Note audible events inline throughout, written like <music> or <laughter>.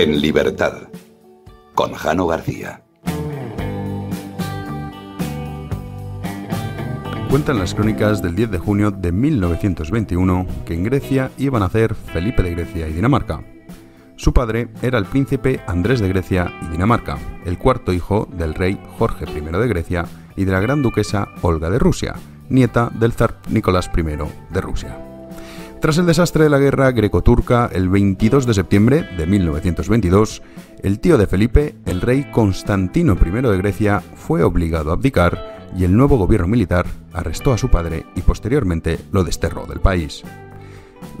En libertad, con Jano García. Cuentan las crónicas del 10 de junio de 1921 que en Grecia iban a nacer Felipe de Grecia y Dinamarca. Su padre era el príncipe Andrés de Grecia y Dinamarca, el cuarto hijo del rey Jorge I de Grecia y de la gran duquesa Olga de Rusia, nieta del zar Nicolás I de Rusia. Tras el desastre de la guerra greco-turca, el 22 de septiembre de 1922, el tío de Felipe, el rey Constantino I de Grecia, fue obligado a abdicar y el nuevo gobierno militar arrestó a su padre y posteriormente lo desterró del país.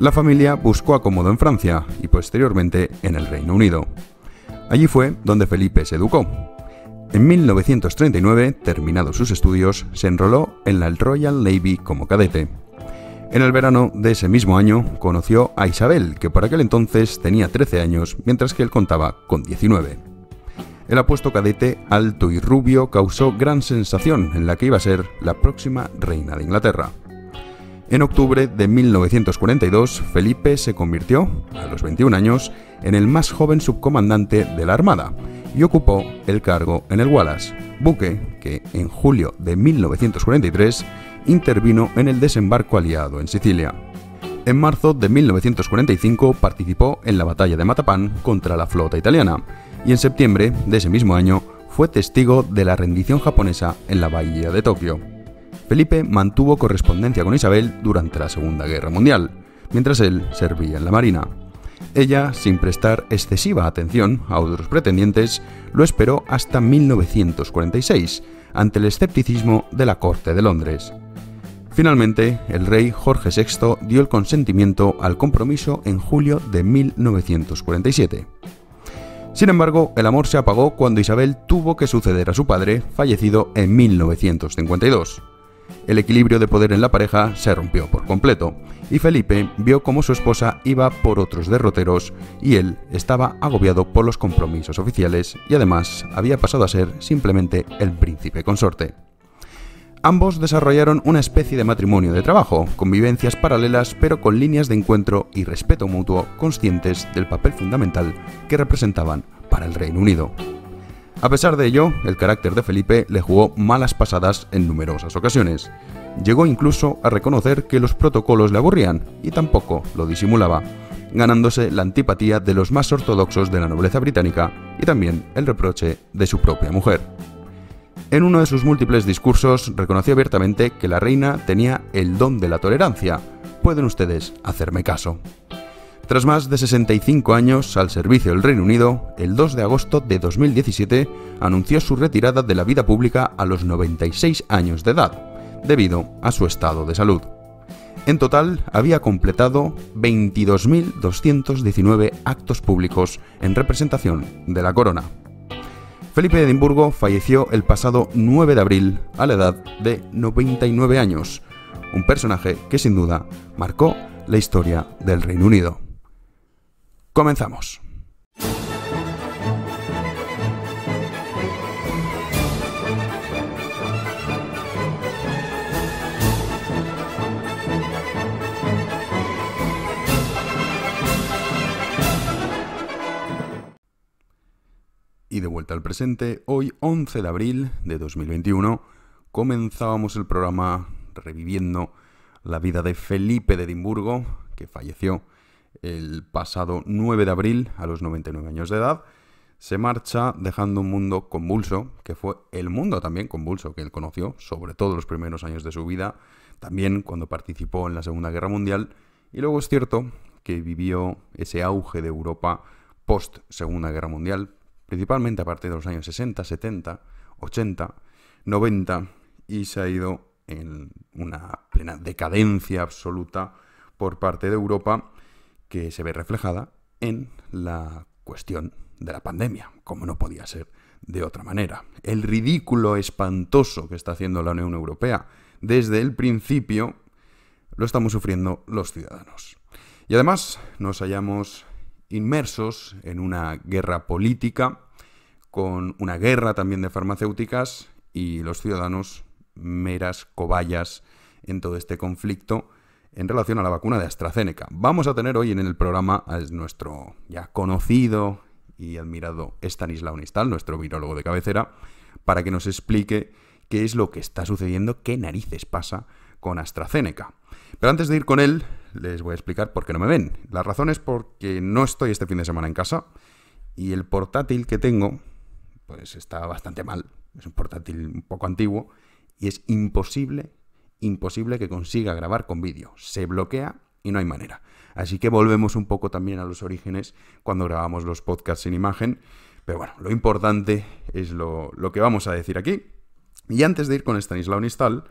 La familia buscó acomodo en Francia y posteriormente en el Reino Unido. Allí fue donde Felipe se educó. En 1939, terminados sus estudios, se enroló en la Royal Navy como cadete. En el verano de ese mismo año conoció a Isabel, que por aquel entonces tenía 13 años, mientras que él contaba con 19. El apuesto cadete, alto y rubio, causó gran sensación en la que iba a ser la próxima reina de Inglaterra. En octubre de 1942, Felipe se convirtió, a los 21 años, en el más joven subcomandante de la Armada y ocupó el cargo en el Wallace, buque que en julio de 1943 intervino en el desembarco aliado en Sicilia. En marzo de 1945 participó en la batalla de Matapán contra la flota italiana y en septiembre de ese mismo año fue testigo de la rendición japonesa en la bahía de Tokio. Felipe mantuvo correspondencia con Isabel durante la Segunda Guerra Mundial, mientras él servía en la Marina. Ella, sin prestar excesiva atención a otros pretendientes, lo esperó hasta 1946, ante el escepticismo de la corte de Londres. Finalmente, el rey Jorge VI dio el consentimiento al compromiso en julio de 1947. Sin embargo, el amor se apagó cuando Isabel tuvo que suceder a su padre, fallecido en 1952. El equilibrio de poder en la pareja se rompió por completo, y Felipe vio cómo su esposa iba por otros derroteros y él estaba agobiado por los compromisos oficiales y además había pasado a ser simplemente el príncipe consorte. Ambos desarrollaron una especie de matrimonio de trabajo, convivencias paralelas pero con líneas de encuentro y respeto mutuo conscientes del papel fundamental que representaban para el Reino Unido. A pesar de ello, el carácter de Felipe le jugó malas pasadas en numerosas ocasiones. Llegó incluso a reconocer que los protocolos le aburrían y tampoco lo disimulaba, ganándose la antipatía de los más ortodoxos de la nobleza británica y también el reproche de su propia mujer. En uno de sus múltiples discursos reconoció abiertamente que la reina tenía el don de la tolerancia. Pueden ustedes hacerme caso. Tras más de 65 años al servicio del Reino Unido, el 2 de agosto de 2017 anunció su retirada de la vida pública a los 96 años de edad, debido a su estado de salud. En total, había completado 22.219 actos públicos en representación de la corona. Felipe de Edimburgo falleció el pasado 9 de abril a la edad de 99 años, un personaje que sin duda marcó la historia del Reino Unido. Comenzamos. Y de vuelta al presente, hoy 11 de abril de 2021, comenzábamos el programa reviviendo la vida de Felipe de Edimburgo, que falleció el pasado 9 de abril, a los 99 años de edad, se marcha dejando un mundo convulso, que fue el mundo también convulso que él conoció, sobre todo los primeros años de su vida, también cuando participó en la Segunda Guerra Mundial, y luego es cierto que vivió ese auge de Europa post Segunda Guerra Mundial, principalmente a partir de los años 60, 70, 80, 90, y se ha ido en una plena decadencia absoluta por parte de Europa, que se ve reflejada en la cuestión de la pandemia, como no podía ser de otra manera. El ridículo espantoso que está haciendo la Unión Europea desde el principio lo estamos sufriendo los ciudadanos. Y además nos hallamos inmersos en una guerra política, con una guerra también de farmacéuticas y los ciudadanos meras cobayas en todo este conflicto en relación a la vacuna de AstraZeneca. Vamos a tener hoy en el programa a nuestro ya conocido y admirado Stanislao Nistal, nuestro virólogo de cabecera, para que nos explique qué es lo que está sucediendo, qué narices pasa con AstraZeneca. Pero antes de ir con él, les voy a explicar por qué no me ven. La razón es porque no estoy este fin de semana en casa y el portátil que tengo pues está bastante mal. Es un portátil un poco antiguo y es imposible imposible que consiga grabar con vídeo. Se bloquea y no hay manera. Así que volvemos un poco también a los orígenes cuando grabamos los podcasts sin imagen. Pero bueno, lo importante es lo, que vamos a decir aquí. Y antes de ir con Stanislao Nistal,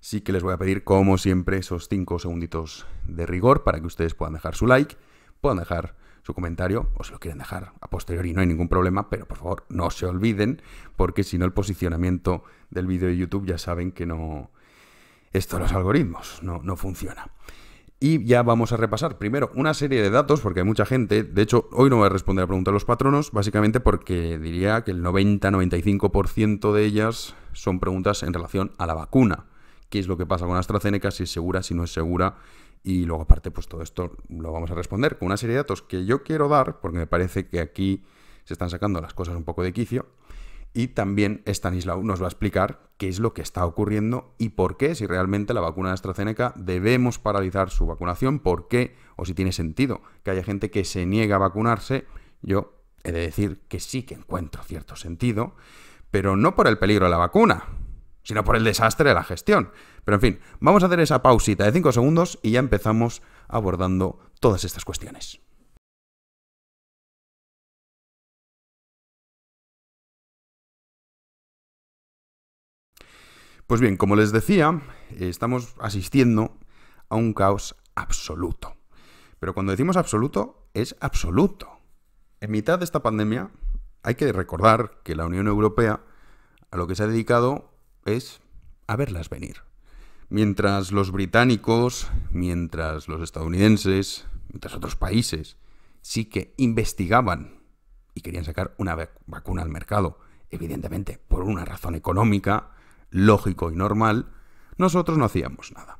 sí que les voy a pedir, como siempre, esos cinco segunditos de rigor para que ustedes puedan dejar su like, puedan dejar su comentario, o si lo quieren dejar a posteriori, no hay ningún problema, pero por favor no se olviden, porque si no el posicionamiento del vídeo de YouTube ya saben que no, esto de los algoritmos no, no funciona. Y ya vamos a repasar primero una serie de datos, porque hay mucha gente. De hecho, hoy no voy a responder a preguntas de los patronos, básicamente porque diría que el 90-95% de ellas son preguntas en relación a la vacuna. ¿Qué es lo que pasa con AstraZeneca? Si es segura, si no es segura. Y luego, aparte, pues todo esto lo vamos a responder con una serie de datos que yo quiero dar, porque me parece que aquí se están sacando las cosas un poco de quicio. Y también Stanislaw nos va a explicar qué es lo que está ocurriendo y por qué, si realmente la vacuna de AstraZeneca debemos paralizar su vacunación, por qué, o si tiene sentido que haya gente que se niega a vacunarse. Yo he de decir que sí que encuentro cierto sentido, pero no por el peligro de la vacuna, sino por el desastre de la gestión. Pero en fin, vamos a hacer esa pausita de 5 segundos y ya empezamos abordando todas estas cuestiones. Pues bien, como les decía, estamos asistiendo a un caos absoluto. Pero cuando decimos absoluto, es absoluto. En mitad de esta pandemia, hay que recordar que la Unión Europea a lo que se ha dedicado es a verlas venir. Mientras los británicos, mientras los estadounidenses, mientras otros países sí que investigaban y querían sacar una vacuna al mercado, evidentemente por una razón económica, lógico y normal, nosotros no hacíamos nada.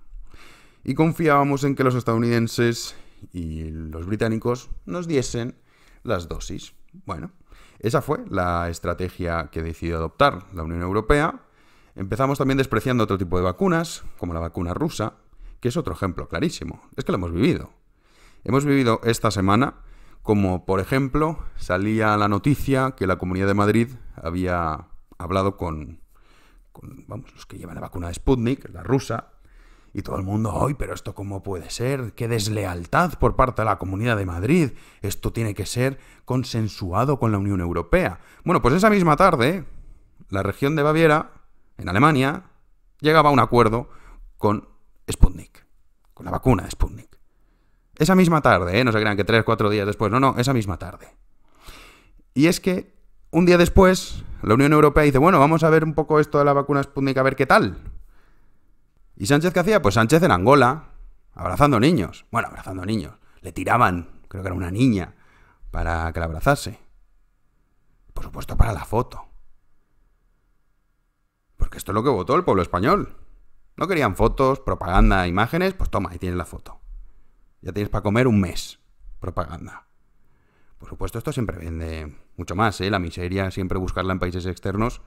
Y confiábamos en que los estadounidenses y los británicos nos diesen las dosis. Bueno, esa fue la estrategia que decidió adoptar la Unión Europea. Empezamos también despreciando otro tipo de vacunas, como la vacuna rusa, que es otro ejemplo clarísimo. Es que lo hemos vivido. Hemos vivido esta semana como, por ejemplo, salía la noticia que la Comunidad de Madrid había hablado con vamos, los que llevan la vacuna de Sputnik, la rusa, y todo el mundo, ¡ay, pero esto cómo puede ser, qué deslealtad por parte de la Comunidad de Madrid, esto tiene que ser consensuado con la Unión Europea. Bueno, pues esa misma tarde, la región de Baviera, en Alemania, llegaba a un acuerdo con Sputnik, con la vacuna de Sputnik. Esa misma tarde, ¿eh? no se crean que tres, cuatro días después, no, no, esa misma tarde. Y es que un día después, la Unión Europea dice, bueno, vamos a ver un poco esto de la vacuna Sputnik, a ver qué tal. ¿Y Sánchez qué hacía? Pues Sánchez en Angola, abrazando niños. Bueno, abrazando niños. Le tiraban, creo que era una niña, para que la abrazase. Por supuesto, para la foto. Porque esto es lo que votó el pueblo español. No querían fotos, propaganda, imágenes, pues toma, ahí tienes la foto. Ya tienes para comer un mes. Propaganda. Por supuesto, esto siempre vende mucho más, ¿eh? La miseria, siempre buscarla en países externos,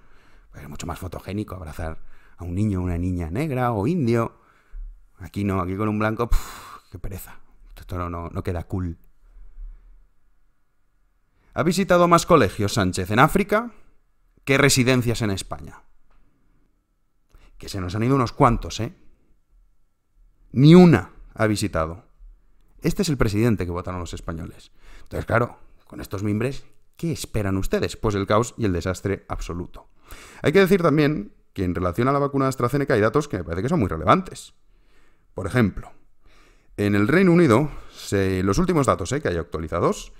pues, es mucho más fotogénico abrazar a un niño o una niña negra o indio. Aquí no, aquí con un blanco, qué pereza. Esto no, no queda cool. ¿Ha visitado más colegios Sánchez en África que residencias en España? Que se nos han ido unos cuantos, ¿eh? Ni una ha visitado. Este es el presidente que votaron los españoles. Entonces, claro, con estos mimbres, ¿qué esperan ustedes? Pues el caos y el desastre absoluto. Hay que decir también que en relación a la vacuna de AstraZeneca hay datos que me parece que son muy relevantes. Por ejemplo, en el Reino Unido, los últimos datos eh, que hay actualizados,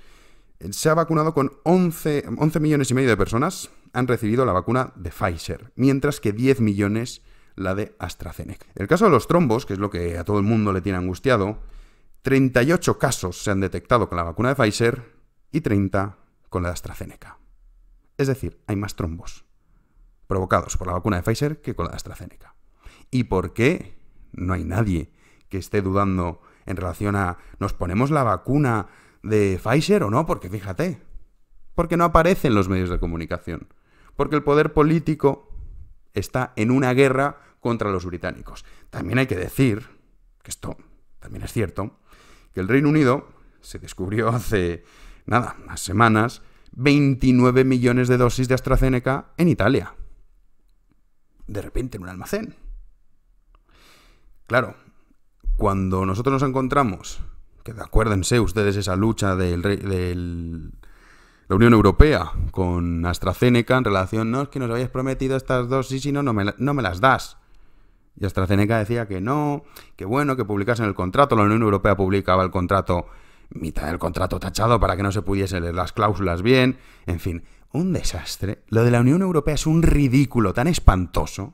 eh, se ha vacunado con 11, 11 millones y medio de personas han recibido la vacuna de Pfizer, mientras que 10 millones la de AstraZeneca. El caso de los trombos, que es lo que a todo el mundo le tiene angustiado, 38 casos se han detectado con la vacuna de Pfizer y 30 con la de AstraZeneca. Es decir, hay más trombos provocados por la vacuna de Pfizer que con la de AstraZeneca. ¿Y por qué? No hay nadie que esté dudando en relación a ¿nos ponemos la vacuna de Pfizer o no? Porque fíjate, porque no aparecen los medios de comunicación, porque el poder político está en una guerra contra los británicos. También hay que decir, que esto también es cierto, que el Reino Unido se descubrió hace, nada, unas semanas, 29 millones de dosis de AstraZeneca en Italia. De repente en un almacén. Claro, cuando nosotros nos encontramos, que acuérdense ustedes esa lucha de la Unión Europea con AstraZeneca en relación, no, es que nos habías prometido estas dosis y no, no me las das. Y AstraZeneca decía que no, que bueno, que publicasen el contrato. La Unión Europea publicaba el contrato, mitad del contrato tachado para que no se pudiesen leer las cláusulas bien. En fin, un desastre. Lo de la Unión Europea es un ridículo tan espantoso.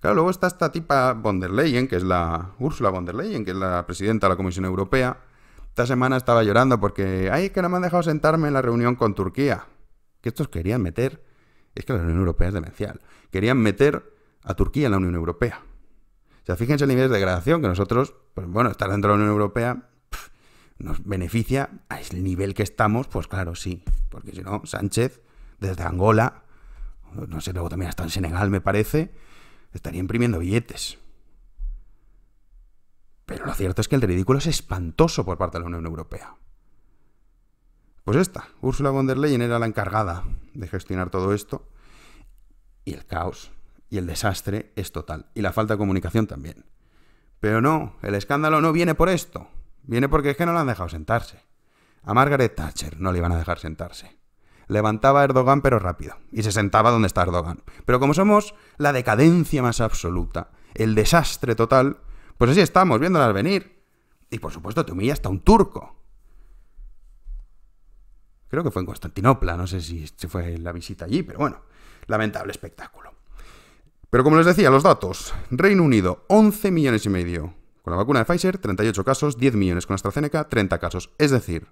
Claro, luego está esta tipa von der Leyen, que es la Ursula von der Leyen, que es la presidenta de la Comisión Europea. Esta semana estaba llorando porque, ay, que no me han dejado sentarme en la reunión con Turquía. Que estos querían meter, es que la Unión Europea es demencial, querían meter a Turquía en la Unión Europea. O sea, fíjense el nivel de degradación que nosotros, pues bueno, estar dentro de la Unión Europea nos beneficia ...a ese nivel que estamos, pues claro, sí. Porque si no, Sánchez, desde Angola, no sé, luego también hasta en Senegal, me parece, estaría imprimiendo billetes. Pero lo cierto es que el ridículo es espantoso por parte de la Unión Europea. Pues esta, Ursula von der Leyen era la encargada de gestionar todo esto y el caos y el desastre es total, y la falta de comunicación también. Pero no, el escándalo no viene por esto, viene porque es que no la han dejado sentarse. A Margaret Thatcher no le iban a dejar sentarse. Levantaba Erdogan pero rápido, y se sentaba donde está Erdogan. Pero como somos la decadencia más absoluta, el desastre total, pues así estamos, viéndolas venir. Y por supuesto te humilla hasta un turco. Creo que fue en Constantinopla, no sé si fue la visita allí, pero bueno, lamentable espectáculo. Pero como les decía, los datos. Reino Unido, 11 millones y medio. Con la vacuna de Pfizer, 38 casos, 10 millones con AstraZeneca, 30 casos. Es decir,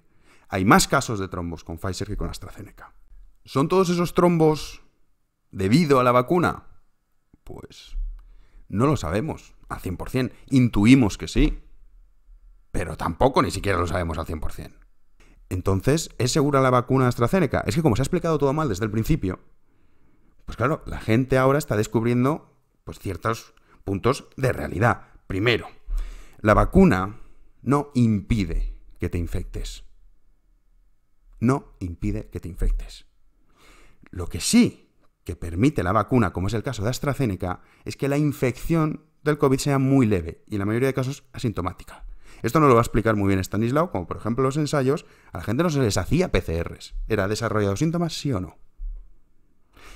hay más casos de trombos con Pfizer que con AstraZeneca. ¿Son todos esos trombos debido a la vacuna? Pues no lo sabemos al 100%. Intuimos que sí, pero tampoco ni siquiera lo sabemos al 100%. Entonces, ¿es segura la vacuna AstraZeneca? Es que como se ha explicado todo mal desde el principio, pues claro, la gente ahora está descubriendo pues, ciertos puntos de realidad. Primero, la vacuna no impide que te infectes. No impide que te infectes. Lo que sí que permite la vacuna, como es el caso de AstraZeneca, es que la infección del COVID sea muy leve y en la mayoría de casos asintomática. Esto no lo va a explicar muy bien Stanislao, como por ejemplo los ensayos, a la gente no se les hacía PCRs. ¿Era desarrollado síntomas, sí o no?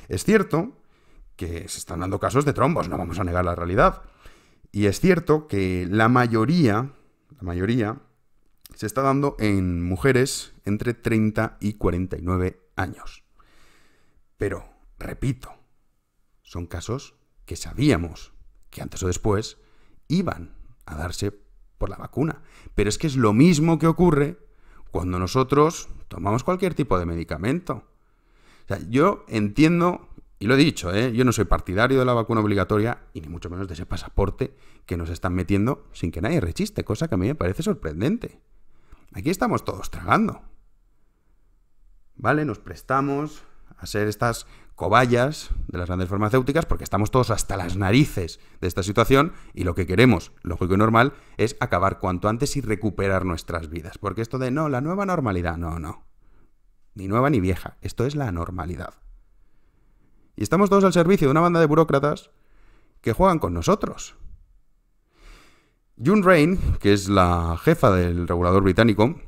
Es cierto que se están dando casos de trombos, no vamos a negar la realidad. Y es cierto que la mayoría, la mayoría, se está dando en mujeres entre 30 y 49 años. Pero, repito, son casos que sabíamos que antes o después iban a darse por la vacuna. Pero es que es lo mismo que ocurre cuando nosotros tomamos cualquier tipo de medicamento. O sea, yo entiendo, y lo he dicho, ¿eh? yo no soy partidario de la vacuna obligatoria y ni mucho menos de ese pasaporte que nos están metiendo sin que nadie rechiste, cosa que a mí me parece sorprendente. Aquí estamos todos tragando. ¿Vale? Nos prestamos a ser estas cobayas de las grandes farmacéuticas porque estamos todos hasta las narices de esta situación y lo que queremos, lógico y normal, es acabar cuanto antes y recuperar nuestras vidas. Porque esto de no, la nueva normalidad, no, no ni nueva ni vieja. Esto es la normalidad. Y estamos todos al servicio de una banda de burócratas que juegan con nosotros. June Rain, que es la jefa del regulador británico,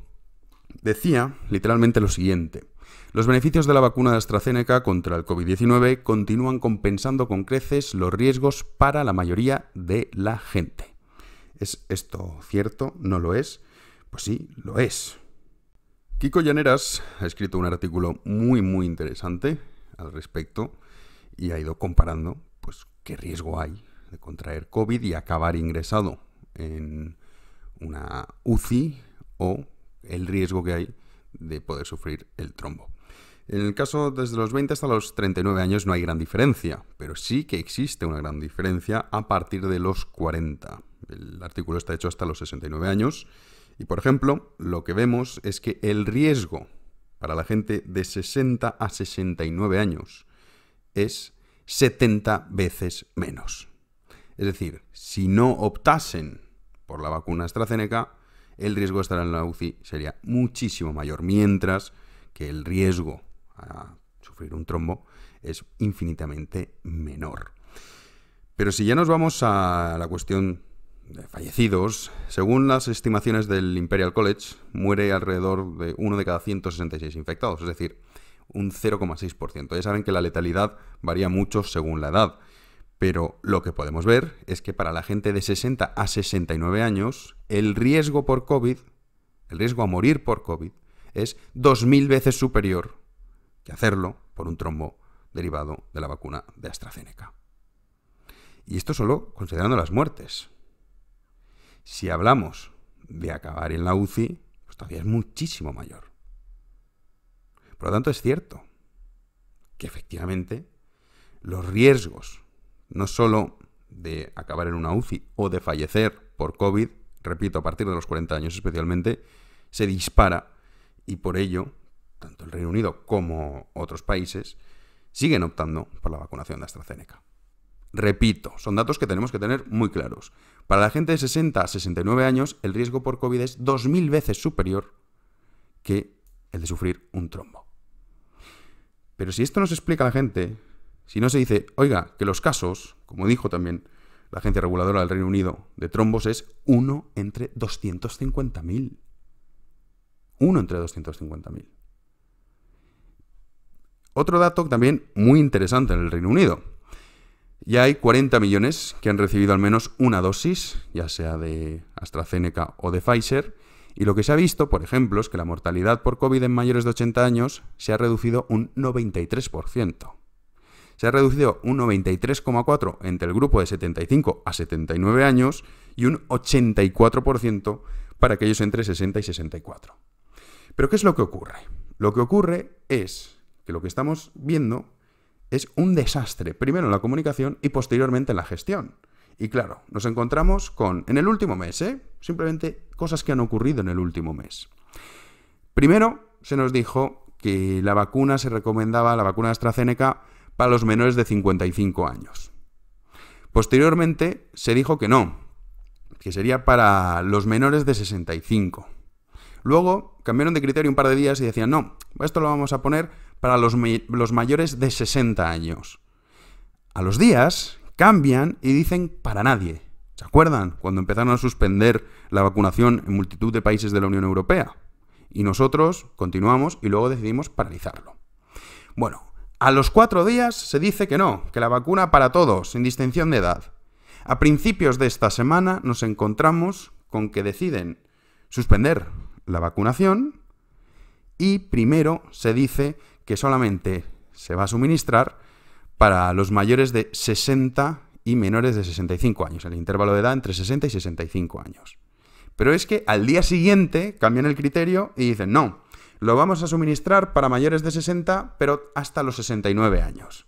decía literalmente lo siguiente. Los beneficios de la vacuna de AstraZeneca contra el COVID-19 continúan compensando con creces los riesgos para la mayoría de la gente. ¿Es esto cierto? ¿No lo es? Pues sí, lo es. Kiko Llaneras ha escrito un artículo muy muy interesante al respecto y ha ido comparando pues qué riesgo hay de contraer COVID y acabar ingresado en una UCI o el riesgo que hay de poder sufrir el trombo. En el caso desde los 20 hasta los 39 años no hay gran diferencia, pero sí que existe una gran diferencia a partir de los 40. El artículo está hecho hasta los 69 años y por ejemplo, lo que vemos es que el riesgo para la gente de 60 a 69 años es 70 veces menos. Es decir, si no optasen por la vacuna AstraZeneca, el riesgo de estar en la UCI sería muchísimo mayor, mientras que el riesgo a sufrir un trombo es infinitamente menor. Pero si ya nos vamos a la cuestión fallecidos, según las estimaciones del Imperial College, muere alrededor de uno de cada 166 infectados, es decir, un 0,6%. Ya saben que la letalidad varía mucho según la edad, pero lo que podemos ver es que para la gente de 60 a 69 años, el riesgo por COVID, el riesgo a morir por COVID, es 2.000 veces superior que hacerlo por un trombo derivado de la vacuna de AstraZeneca. Y esto solo considerando las muertes. Si hablamos de acabar en la UCI, pues todavía es muchísimo mayor. Por lo tanto, es cierto que efectivamente los riesgos, no solo de acabar en una UCI o de fallecer por COVID, repito, a partir de los 40 años especialmente, se dispara y por ello, tanto el Reino Unido como otros países siguen optando por la vacunación de AstraZeneca. Repito, son datos que tenemos que tener muy claros. Para la gente de 60 a 69 años, el riesgo por COVID es 2.000 veces superior que el de sufrir un trombo. Pero si esto no se explica a la gente, si no se dice, oiga, que los casos, como dijo también la Agencia Reguladora del Reino Unido de trombos, es 1 entre 250.000. 1 entre 250.000. Otro dato también muy interesante en el Reino Unido. Ya hay 40 millones que han recibido al menos una dosis, ya sea de AstraZeneca o de Pfizer, y lo que se ha visto, por ejemplo, es que la mortalidad por COVID en mayores de 80 años se ha reducido un 93%. Se ha reducido un 93,4% entre el grupo de 75 a 79 años y un 84% para aquellos entre 60 y 64. Pero ¿qué es lo que ocurre? Lo que ocurre es que lo que estamos viendo es un desastre, primero en la comunicación y posteriormente en la gestión. Y claro, nos encontramos con, en el último mes, ¿eh? simplemente cosas que han ocurrido en el último mes. Primero, se nos dijo que la vacuna se recomendaba, la vacuna de AstraZeneca, para los menores de 55 años. Posteriormente, se dijo que no, que sería para los menores de 65. Luego, cambiaron de criterio un par de días y decían, no, esto lo vamos a poner para los, los mayores de 60 años. A los días cambian y dicen para nadie. ¿Se acuerdan? Cuando empezaron a suspender la vacunación en multitud de países de la Unión Europea. Y nosotros continuamos y luego decidimos paralizarlo. Bueno, a los cuatro días se dice que no, que la vacuna para todos, sin distinción de edad. A principios de esta semana nos encontramos con que deciden suspender la vacunación y primero se dice que solamente se va a suministrar para los mayores de 60 y menores de 65 años, el intervalo de edad entre 60 y 65 años. Pero es que al día siguiente cambian el criterio y dicen, no, lo vamos a suministrar para mayores de 60, pero hasta los 69 años.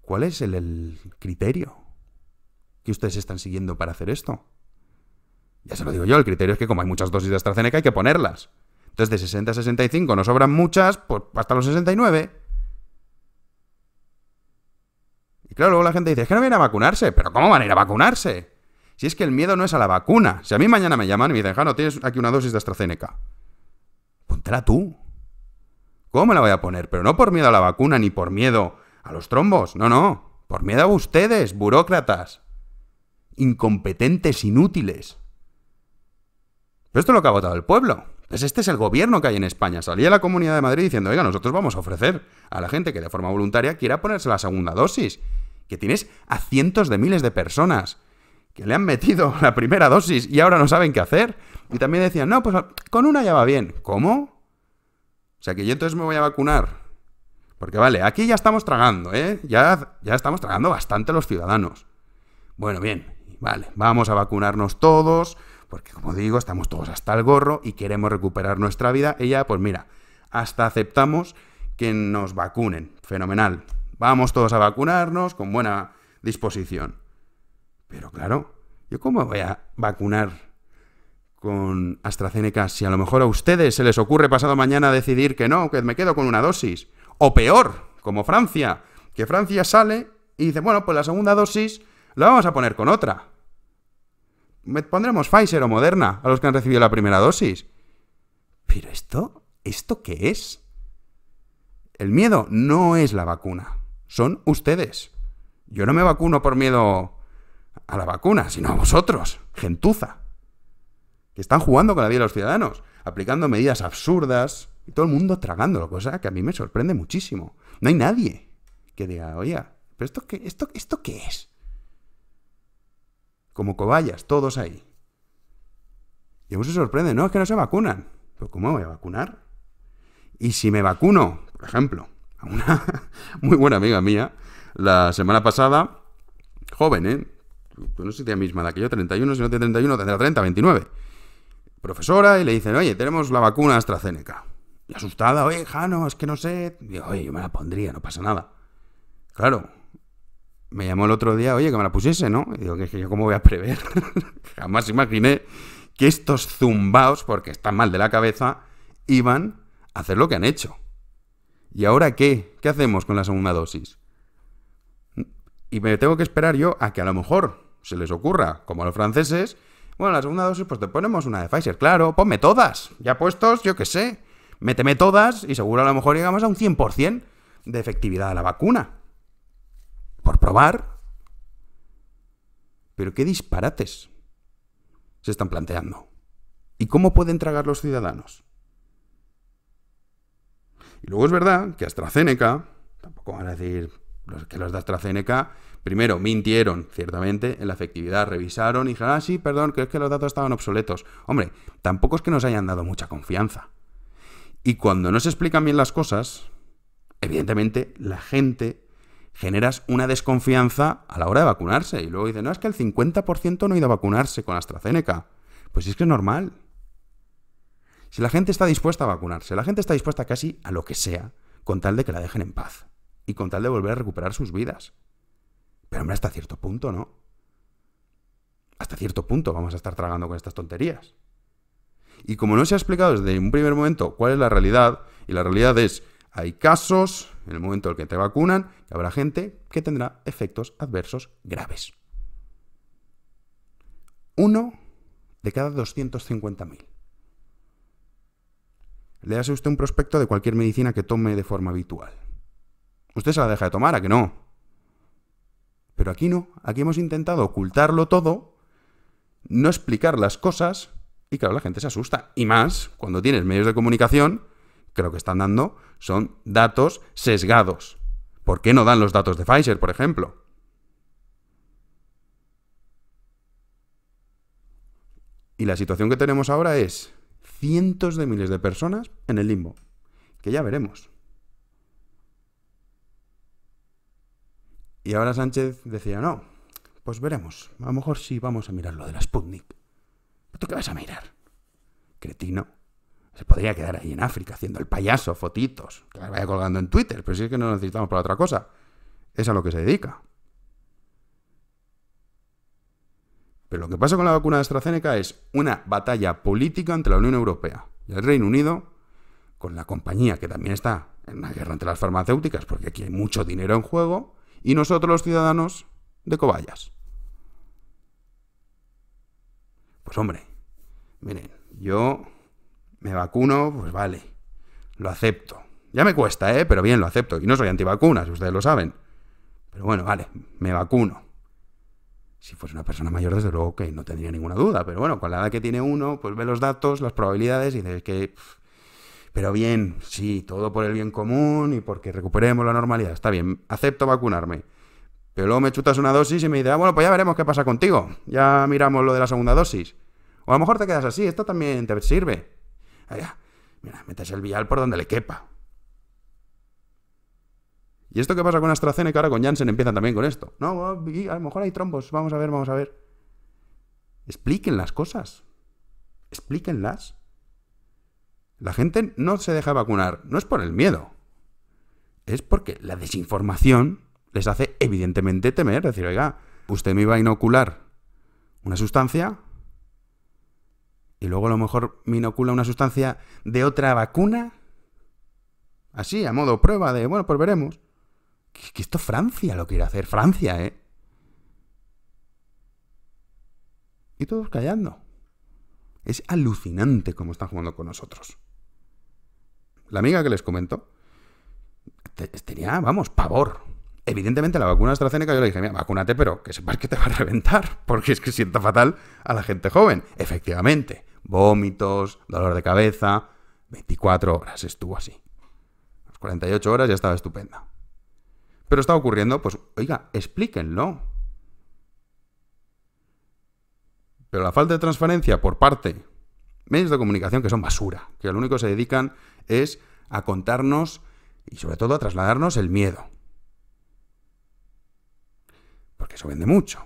¿Cuál es el, el criterio que ustedes están siguiendo para hacer esto? Ya se lo digo yo, el criterio es que como hay muchas dosis de AstraZeneca hay que ponerlas. Entonces, de 60 a 65 no sobran muchas, pues, hasta los 69. Y claro, luego la gente dice, es que no vienen a vacunarse. ¿Pero cómo van a ir a vacunarse? Si es que el miedo no es a la vacuna. Si a mí mañana me llaman y me dicen, Jano, tienes aquí una dosis de AstraZeneca. Póntela tú. ¿Cómo me la voy a poner? Pero no por miedo a la vacuna ni por miedo a los trombos. No, no. Por miedo a ustedes, burócratas. Incompetentes, inútiles. Pero esto es lo que ha votado el pueblo. Pues este es el gobierno que hay en España. Salía la Comunidad de Madrid diciendo, oiga, nosotros vamos a ofrecer a la gente que de forma voluntaria quiera ponerse la segunda dosis. Que tienes a cientos de miles de personas que le han metido <laughs> la primera dosis y ahora no saben qué hacer. Y también decían, no, pues con una ya va bien. ¿Cómo? O sea que yo entonces me voy a vacunar. Porque vale, aquí ya estamos tragando, ¿eh? Ya, ya estamos tragando bastante los ciudadanos. Bueno, bien, vale, vamos a vacunarnos todos porque como digo, estamos todos hasta el gorro y queremos recuperar nuestra vida. Ella, pues mira, hasta aceptamos que nos vacunen. Fenomenal. Vamos todos a vacunarnos con buena disposición. Pero claro, ¿yo cómo voy a vacunar con AstraZeneca si a lo mejor a ustedes se les ocurre pasado mañana decidir que no, que me quedo con una dosis? O peor, como Francia, que Francia sale y dice, bueno, pues la segunda dosis la vamos a poner con otra pondremos Pfizer o Moderna a los que han recibido la primera dosis. Pero esto, ¿esto qué es? El miedo no es la vacuna, son ustedes. Yo no me vacuno por miedo a la vacuna, sino a vosotros, gentuza, que están jugando con la vida de los ciudadanos, aplicando medidas absurdas y todo el mundo tragándolo, cosa que a mí me sorprende muchísimo. No hay nadie que diga, oye, ¿pero esto qué, esto, esto qué es? como cobayas, todos ahí. Y uno se sorprende, no, es que no se vacunan. ¿Pero pues, cómo voy a vacunar? Y si me vacuno, por ejemplo, a una <laughs> muy buena amiga mía, la semana pasada, joven, ¿eh? No sé si tiene misma, de yo, 31, si no tiene 31, tendrá 30, 29. Profesora, y le dicen, oye, tenemos la vacuna AstraZeneca. Y asustada, oye, Jano, es que no sé. Digo, oye, yo me la pondría, no pasa nada. Claro, me llamó el otro día, oye, que me la pusiese, ¿no? Y digo, que yo cómo voy a prever. <laughs> Jamás imaginé que estos zumbaos, porque están mal de la cabeza, iban a hacer lo que han hecho. ¿Y ahora qué? ¿Qué hacemos con la segunda dosis? Y me tengo que esperar yo a que a lo mejor se les ocurra, como a los franceses, bueno, la segunda dosis, pues te ponemos una de Pfizer, claro, ponme todas, ya puestos, yo qué sé, méteme todas y seguro a lo mejor llegamos a un 100% de efectividad de la vacuna por probar. Pero qué disparates se están planteando. ¿Y cómo pueden tragar los ciudadanos? Y luego es verdad que AstraZeneca, tampoco van a decir que los de AstraZeneca, primero mintieron, ciertamente, en la efectividad, revisaron y dijeron, ah, sí, perdón, que es que los datos estaban obsoletos. Hombre, tampoco es que nos hayan dado mucha confianza. Y cuando no se explican bien las cosas, evidentemente la gente generas una desconfianza a la hora de vacunarse. Y luego dicen, no, es que el 50% no ha ido a vacunarse con AstraZeneca. Pues es que es normal. Si la gente está dispuesta a vacunarse, la gente está dispuesta casi a lo que sea, con tal de que la dejen en paz y con tal de volver a recuperar sus vidas. Pero hombre, hasta cierto punto, ¿no? Hasta cierto punto vamos a estar tragando con estas tonterías. Y como no se ha explicado desde un primer momento cuál es la realidad, y la realidad es, hay casos, en el momento en que te vacunan, habrá gente que tendrá efectos adversos graves. Uno de cada 250.000. Le hace usted un prospecto de cualquier medicina que tome de forma habitual. Usted se la deja de tomar, ¿a que no? Pero aquí no, aquí hemos intentado ocultarlo todo, no explicar las cosas, y claro, la gente se asusta. Y más cuando tienes medios de comunicación que que están dando son datos sesgados. ¿Por qué no dan los datos de Pfizer, por ejemplo? Y la situación que tenemos ahora es cientos de miles de personas en el limbo, que ya veremos. Y ahora Sánchez decía, no, pues veremos. A lo mejor sí vamos a mirar lo de la Sputnik. tú qué vas a mirar? Cretino. Se podría quedar ahí en África haciendo el payaso, fotitos, que la vaya colgando en Twitter, pero si es que no necesitamos para otra cosa. Es a lo que se dedica. Pero lo que pasa con la vacuna de AstraZeneca es una batalla política entre la Unión Europea y el Reino Unido, con la compañía que también está en la guerra entre las farmacéuticas, porque aquí hay mucho dinero en juego, y nosotros los ciudadanos de cobayas. Pues hombre, miren, yo me vacuno, pues vale, lo acepto. Ya me cuesta, ¿eh? Pero bien, lo acepto. Y no soy antivacunas, ustedes lo saben. Pero bueno, vale, me vacuno. Si fuese una persona mayor, desde luego que no tendría ninguna duda. Pero bueno, con la edad que tiene uno, pues ve los datos, las probabilidades y dices que... pero bien, sí, todo por el bien común y porque recuperemos la normalidad. Está bien, acepto vacunarme. Pero luego me chutas una dosis y me dices, ah, bueno, pues ya veremos qué pasa contigo. Ya miramos lo de la segunda dosis. O a lo mejor te quedas así, esto también te sirve allá. Mira, metes el vial por donde le quepa. Y esto qué pasa con AstraZeneca, ahora con Janssen empiezan también con esto. No, oh, a lo mejor hay trombos, vamos a ver, vamos a ver. Expliquen las cosas. Explíquenlas. La gente no se deja vacunar, no es por el miedo. Es porque la desinformación les hace evidentemente temer, decir, oiga, usted me iba a inocular una sustancia y luego a lo mejor me inocula una sustancia de otra vacuna. Así, a modo prueba de, bueno, pues veremos. Que, esto Francia lo quiere hacer, Francia, ¿eh? Y todos callando. Es alucinante cómo están jugando con nosotros. La amiga que les comento tenía, vamos, pavor. Evidentemente la vacuna AstraZeneca yo le dije, mira, vacúnate, pero que sepas que te va a reventar, <laughs> porque es que sienta fatal a la gente joven. Efectivamente, vómitos, dolor de cabeza. 24 horas estuvo así. Las 48 horas ya estaba estupenda. Pero está ocurriendo, pues, oiga, explíquenlo. Pero la falta de transparencia por parte medios de comunicación que son basura, que lo único que se dedican es a contarnos y sobre todo a trasladarnos el miedo. Porque eso vende mucho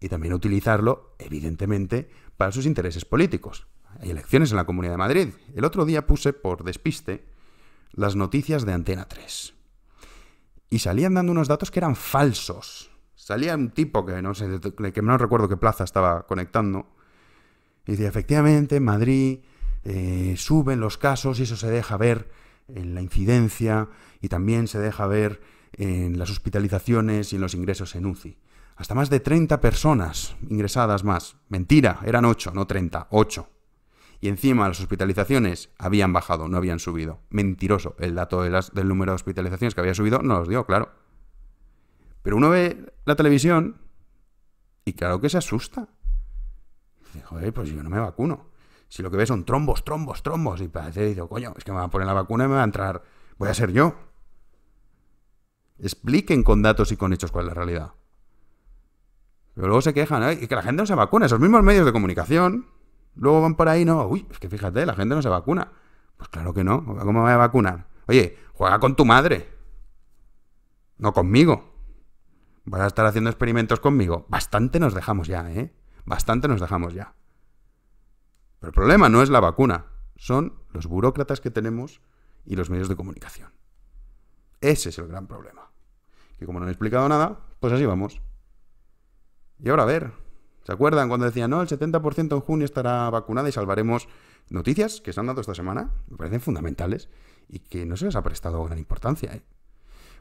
y también utilizarlo, evidentemente, para sus intereses políticos. Hay elecciones en la Comunidad de Madrid. El otro día puse, por despiste, las noticias de Antena 3. Y salían dando unos datos que eran falsos. Salía un tipo que no sé, que no recuerdo qué plaza estaba conectando. Y decía, efectivamente, en Madrid eh, suben los casos y eso se deja ver en la incidencia y también se deja ver en las hospitalizaciones y en los ingresos en UCI hasta más de 30 personas ingresadas más. Mentira, eran 8, no 30, 8. Y encima las hospitalizaciones habían bajado, no habían subido. Mentiroso, el dato del número de hospitalizaciones que había subido no los dio, claro. Pero uno ve la televisión y claro que se asusta. Dice, joder, pues yo no me vacuno. Si lo que ve son trombos, trombos, trombos, y parece, dice, coño, es que me van a poner la vacuna y me va a entrar, voy a ser yo. Expliquen con datos y con hechos cuál es la realidad. Pero luego se quejan, ¿eh? y que la gente no se vacuna. Esos mismos medios de comunicación, luego van por ahí, no, uy, es que fíjate, la gente no se vacuna. Pues claro que no, ¿cómo me voy a vacunar? Oye, juega con tu madre, no conmigo. Vas a estar haciendo experimentos conmigo. Bastante nos dejamos ya, ¿eh? Bastante nos dejamos ya. Pero el problema no es la vacuna, son los burócratas que tenemos y los medios de comunicación. Ese es el gran problema. Que como no he explicado nada, pues así vamos. Y ahora a ver, ¿se acuerdan cuando decían, no, el 70% en junio estará vacunada y salvaremos noticias que se han dado esta semana? Me parecen fundamentales y que no se les ha prestado gran importancia. ¿eh?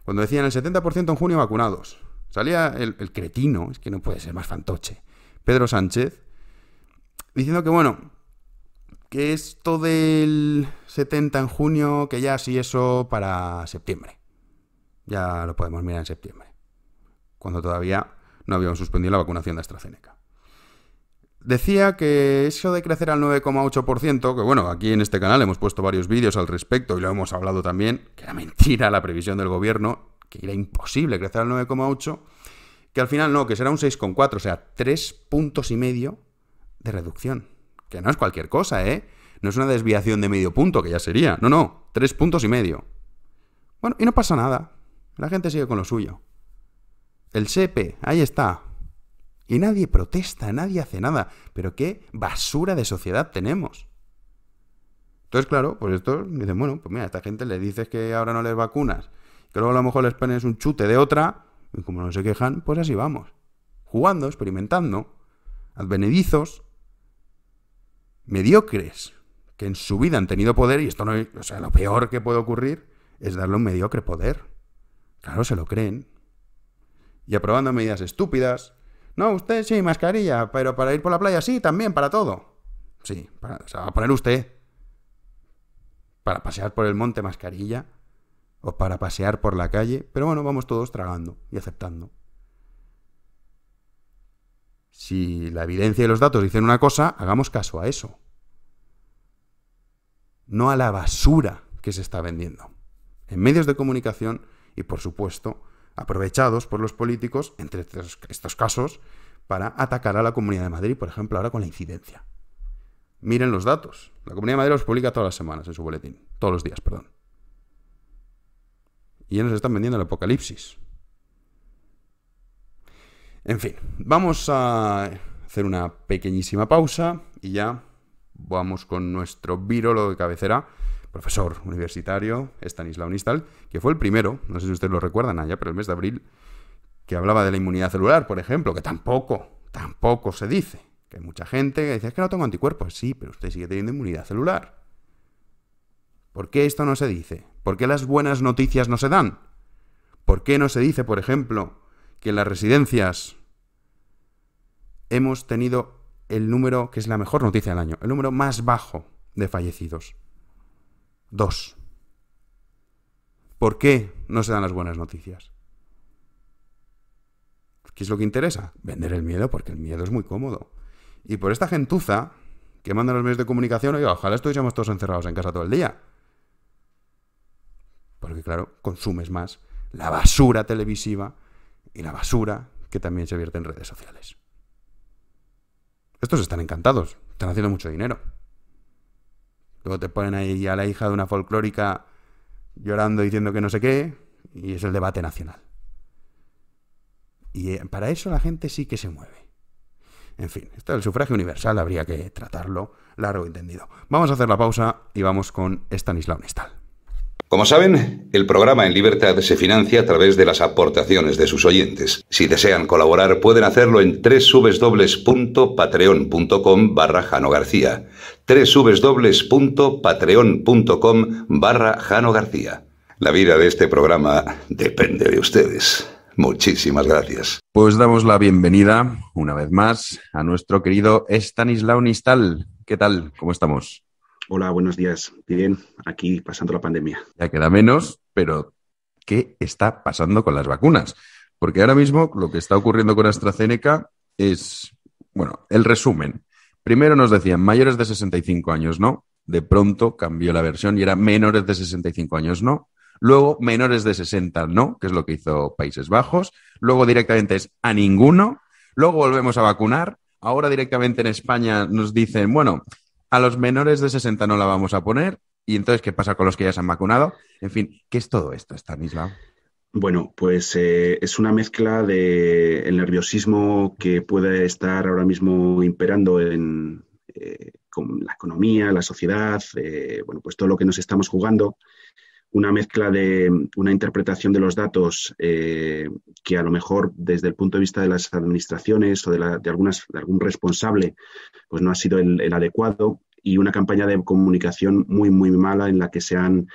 Cuando decían el 70% en junio vacunados, salía el, cretino, es que no puede ser más fantoche, Pedro Sánchez, diciendo que bueno, que esto del 70 en junio, que ya sí eso para septiembre. Ya lo podemos mirar en septiembre. Cuando todavía no habían suspendido la vacunación de AstraZeneca. Decía que eso de crecer al 9,8%, que bueno, aquí en este canal hemos puesto varios vídeos al respecto y lo hemos hablado también, que era mentira la previsión del gobierno, que era imposible crecer al 9,8%, que al final no, que será un 6,4%, o sea, 3 puntos y medio de reducción. Que no es cualquier cosa, ¿eh? No es una desviación de medio punto, que ya sería. No, no, 3 puntos y medio. Bueno, y no pasa nada. La gente sigue con lo suyo. El SEPE, ahí está. Y nadie protesta, nadie hace nada. Pero qué basura de sociedad tenemos. Entonces, claro, pues esto dicen, bueno, pues mira, a esta gente le dices que ahora no les vacunas, que luego a lo mejor les pones un chute de otra, y como no se quejan, pues así vamos. Jugando, experimentando, advenedizos, mediocres, que en su vida han tenido poder, y esto no es, o sea, lo peor que puede ocurrir es darle un mediocre poder. Claro, se lo creen, y aprobando medidas estúpidas. No, usted sí, mascarilla, pero para ir por la playa sí, también, para todo. Sí, para, va a poner usted. Para pasear por el monte mascarilla o para pasear por la calle, pero bueno, vamos todos tragando y aceptando. Si la evidencia y los datos dicen una cosa, hagamos caso a eso. No a la basura que se está vendiendo. En medios de comunicación y, por supuesto, aprovechados por los políticos, entre estos casos, para atacar a la Comunidad de Madrid, por ejemplo, ahora con la incidencia. Miren los datos. La Comunidad de Madrid los publica todas las semanas en su boletín. Todos los días, perdón. Y ya nos están vendiendo el apocalipsis. En fin, vamos a hacer una pequeñísima pausa y ya vamos con nuestro virolo de cabecera profesor universitario, Stanislav Nistal, que fue el primero, no sé si ustedes lo recuerdan allá, pero el mes de abril, que hablaba de la inmunidad celular, por ejemplo, que tampoco, tampoco se dice. Que hay mucha gente que dice, es que no tengo anticuerpos. Sí, pero usted sigue teniendo inmunidad celular. ¿Por qué esto no se dice? ¿Por qué las buenas noticias no se dan? ¿Por qué no se dice, por ejemplo, que en las residencias hemos tenido el número, que es la mejor noticia del año, el número más bajo de fallecidos? Dos. ¿Por qué no se dan las buenas noticias? ¿Qué es lo que interesa? Vender el miedo, porque el miedo es muy cómodo. Y por esta gentuza que manda los medios de comunicación, oiga, ojalá estuviéramos todos encerrados en casa todo el día. Porque claro, consumes más la basura televisiva y la basura que también se vierte en redes sociales. Estos están encantados, están haciendo mucho dinero. Luego te ponen ahí a la hija de una folclórica llorando diciendo que no sé qué, y es el debate nacional. Y eh, para eso la gente sí que se mueve. En fin, esto del sufragio universal habría que tratarlo largo y tendido. Vamos a hacer la pausa y vamos con Stanislaw Nestal. Como saben, el programa En Libertad se financia a través de las aportaciones de sus oyentes. Si desean colaborar, pueden hacerlo en www.patreon.com barra Jano García www.patreon.com barra Jano García. La vida de este programa depende de ustedes. Muchísimas gracias. Pues damos la bienvenida una vez más a nuestro querido Stanislao Nistal. ¿Qué tal? ¿Cómo estamos? Hola, buenos días. Bien, aquí pasando la pandemia. Ya queda menos, pero ¿qué está pasando con las vacunas? Porque ahora mismo lo que está ocurriendo con AstraZeneca es, bueno, el resumen. Primero nos decían mayores de 65 años, ¿no? De pronto cambió la versión y era menores de 65 años, ¿no? Luego menores de 60, ¿no? Que es lo que hizo Países Bajos. Luego directamente es a ninguno. Luego volvemos a vacunar. Ahora directamente en España nos dicen, bueno, a los menores de 60 no la vamos a poner. Y entonces, ¿qué pasa con los que ya se han vacunado? En fin, ¿qué es todo esto, esta misma. Bueno, pues eh, es una mezcla de nerviosismo que puede estar ahora mismo imperando en eh, con la economía, la sociedad, eh, bueno, pues todo lo que nos estamos jugando, una mezcla de una interpretación de los datos que a lo mejor desde el punto de vista de las administraciones o de, algunas, de algún responsable, pues no ha sido el, el adecuado y una campaña de comunicación muy muy mala en la que se han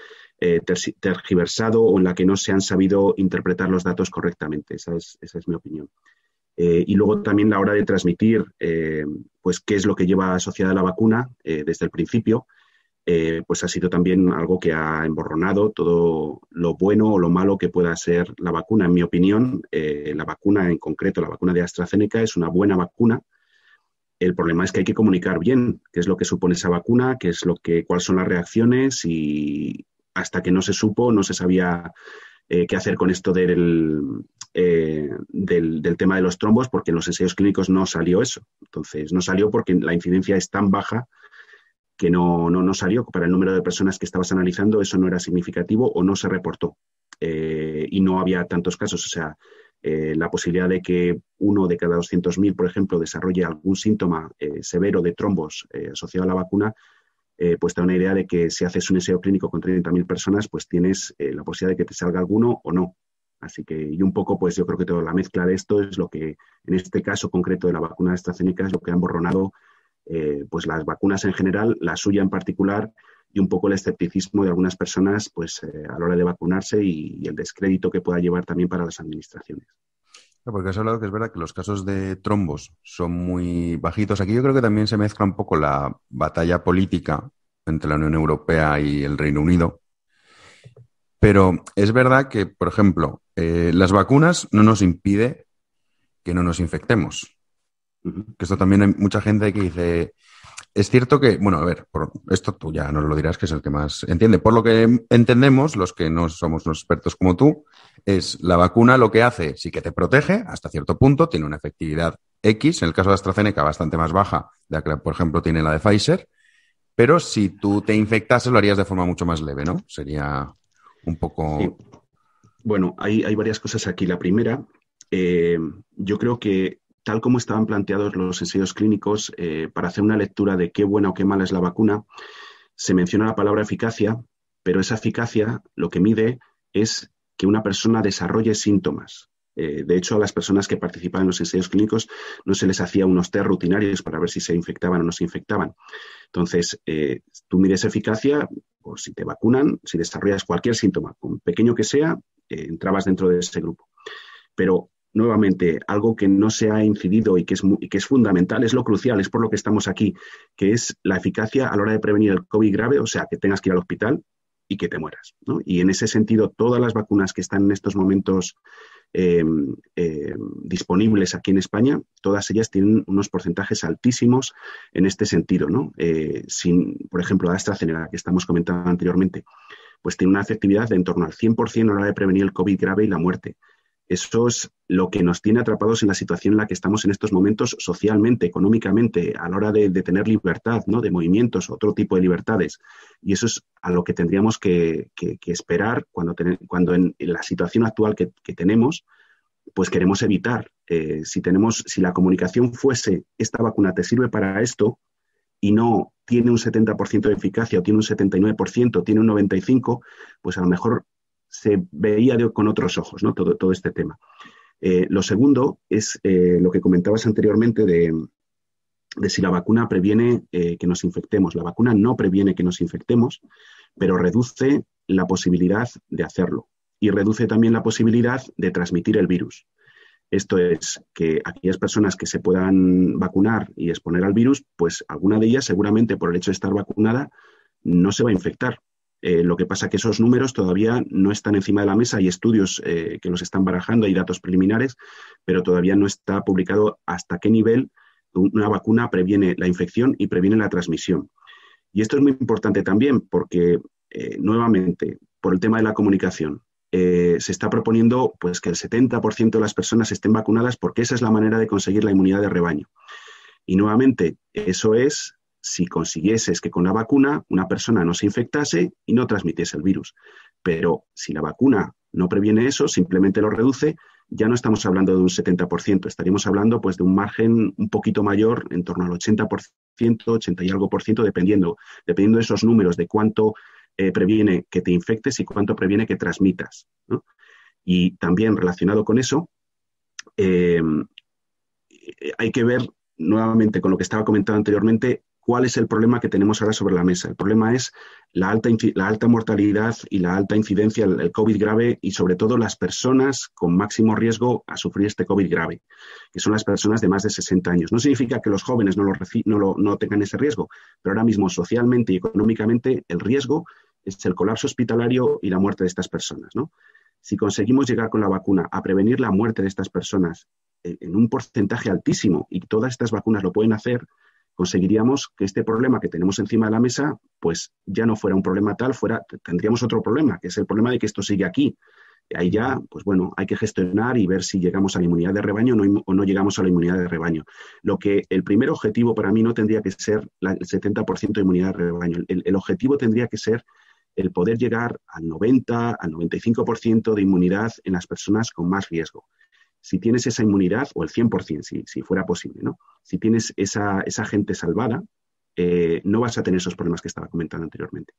eh, tergiversado o en la que no se han sabido interpretar los datos correctamente. Esa es, mi opinión. Eh, y luego también la hora de transmitir, eh, pues qué es lo que lleva asociada la vacuna desde el principio, pues ha sido también algo que ha emborronado todo lo bueno o lo malo que pueda ser la vacuna. En mi opinión, la vacuna en concreto, la vacuna de AstraZeneca, es una buena vacuna, el problema es que hay que comunicar bien qué es lo que supone esa vacuna, qué es lo que, cuáles son las reacciones y, hasta que no se supo, no se sabía eh, qué hacer con esto eh, del, del, tema de los trombos, porque en los ensayos clínicos no salió eso. Entonces, no salió porque la incidencia es tan baja que no, no, no salió. Para el número de personas que estabas analizando, eso no era significativo o no se reportó. Eh, y no había tantos casos. O sea, la posibilidad de que uno de cada 200.000, por ejemplo, desarrolle algún síntoma severo de trombos asociado a la vacuna eh, pues te da una idea de que si haces un ensayo clínico con 30.000 personas, pues tienes eh, la posibilidad de que te salga alguno o no. Así que, y un poco, pues yo creo que toda la mezcla de esto es lo que, en este caso concreto de la vacuna de AstraZeneca, es lo que han borronado eh, pues las vacunas en general, la suya en particular, y un poco el escepticismo de algunas personas pues, a la hora de vacunarse y el descrédito que pueda llevar también para las administraciones. Porque has hablado que es verdad que los casos de trombos son muy bajitos. Aquí yo creo que también se mezcla un poco la batalla política entre la Unión Europea y el Reino Unido. Pero es verdad que, por ejemplo, eh, las vacunas no nos impide que no nos infectemos. Que esto también hay mucha gente que dice, es cierto que, bueno, a ver, por esto tú ya nos lo dirás que es el que más entiende. Por lo que em, entendemos, los que no somos unos expertos como tú, es la vacuna lo que hace, sí que te protege hasta cierto punto, tiene una efectividad X, en el caso de AstraZeneca bastante más baja, ya que por ejemplo tiene la de Pfizer, pero si tú te infectas lo harías de forma mucho más leve, ¿no? Sería un poco... Bueno, hay, hay, varias cosas aquí. La primera, eh, yo creo que tal como estaban planteados los ensayos clínicos, eh, para hacer una lectura de qué buena o qué mala es la vacuna, se menciona la palabra eficacia, pero esa eficacia lo que mide es que una persona desarrolle síntomas. Eh, de hecho, a las personas que participaban en los ensayos clínicos no se les hacía unos test rutinarios para ver si se infectaban o no se infectaban. Entonces, eh, tú mides eficacia, o si te vacunan, si desarrollas cualquier síntoma, con pequeño que sea, entrabas dentro de ese grupo. Pero nuevamente algo que no se ha incidido y que, es, que es fundamental, es lo crucial, es por lo que estamos aquí, que es la eficacia a la hora de prevenir el COVID grave, o sea, que tengas que ir al hospital y que te mueras. Y en ese sentido, todas las vacunas que están en estos momentos em, em, disponibles aquí en España, todas ellas tienen unos porcentajes altísimos en este sentido. ¿no? Eh, sin, por ejemplo, la AstraZeneca que estamos comentando anteriormente, pues tiene una efectividad de en torno al 100% a la hora de prevenir el COVID grave y la muerte. Eso es lo que nos tiene atrapados en la situación en la que estamos en estos momentos socialmente, económicamente, a la hora de, tener libertad, ¿no? De movimientos, otro tipo de libertades. Y eso es a lo que tendríamos que, esperar cuando, cuando en, la situación actual que, tenemos, pues queremos evitar. Eh, si tenemos, si la comunicación fuese esta vacuna te sirve para esto y no tiene un 70% de eficacia o tiene un 79%, tiene un 95%, pues a lo mejor se veía con otros ojos ¿no? todo, todo este tema. Eh, lo segundo es eh, lo que comentabas anteriormente de, si la vacuna previene eh, que nos infectemos. La vacuna no previene que nos infectemos, pero reduce la posibilidad de hacerlo y reduce también la posibilidad de transmitir el virus. Esto es que aquellas personas que se puedan vacunar y exponer al virus, pues alguna de ellas seguramente por el hecho de estar vacunada no se va a infectar, eh, lo que pasa es que esos números todavía no están encima de la mesa, hay estudios eh, que los están barajando, hay datos preliminares, pero todavía no está publicado hasta qué nivel una vacuna previene la infección y previene la transmisión. Y esto es muy importante también porque, eh, nuevamente, por el tema de la comunicación, se está proponiendo pues, que el 70% de las personas estén vacunadas porque esa es la manera de conseguir la inmunidad de rebaño. Y nuevamente, eso es si es que con la vacuna una persona no se infectase y no transmitiese el virus. Pero si la vacuna no previene eso, simplemente lo reduce, ya no estamos hablando de un 70%, estaríamos hablando pues de un margen un poquito mayor, en torno al 80%, 80 y algo por ciento, dependiendo, dependiendo de esos números, de cuánto eh, previene que te infectes y cuánto previene que transmitas. Y también relacionado con eso, eh, eh, hay que ver nuevamente con lo que estaba comentando anteriormente, cuál es el problema que tenemos ahora sobre la mesa. El problema es la alta, la alta mortalidad y la alta incidencia, del COVID grave y sobre todo las personas con máximo riesgo a sufrir este COVID grave, que son las personas de más de 60 años. No significa que los jóvenes no, lo no, no tengan ese riesgo, pero ahora mismo socialmente y económicamente el riesgo es el colapso hospitalario y la muerte de estas personas. Si conseguimos llegar con la vacuna a prevenir la muerte de estas personas eh, en un porcentaje altísimo y todas estas vacunas lo pueden hacer, conseguiríamos que este problema que tenemos encima de la mesa, pues ya no fuera un problema tal, fuera, tendríamos otro problema, que es el problema de que esto sigue aquí. Ahí ya, pues bueno, hay que gestionar y ver si llegamos a la inmunidad de rebaño o no, llegamos a la inmunidad de rebaño. Lo que el primer objetivo para mí no tendría que ser el 70% de inmunidad de rebaño. El, el objetivo tendría que ser el poder llegar al 90, al 95% de inmunidad en las personas con más riesgo si tienes esa inmunidad, o el 100%, si, si fuera posible, ¿no? Si tienes esa, gente salvada, eh, no vas a tener esos problemas que estaba comentando anteriormente.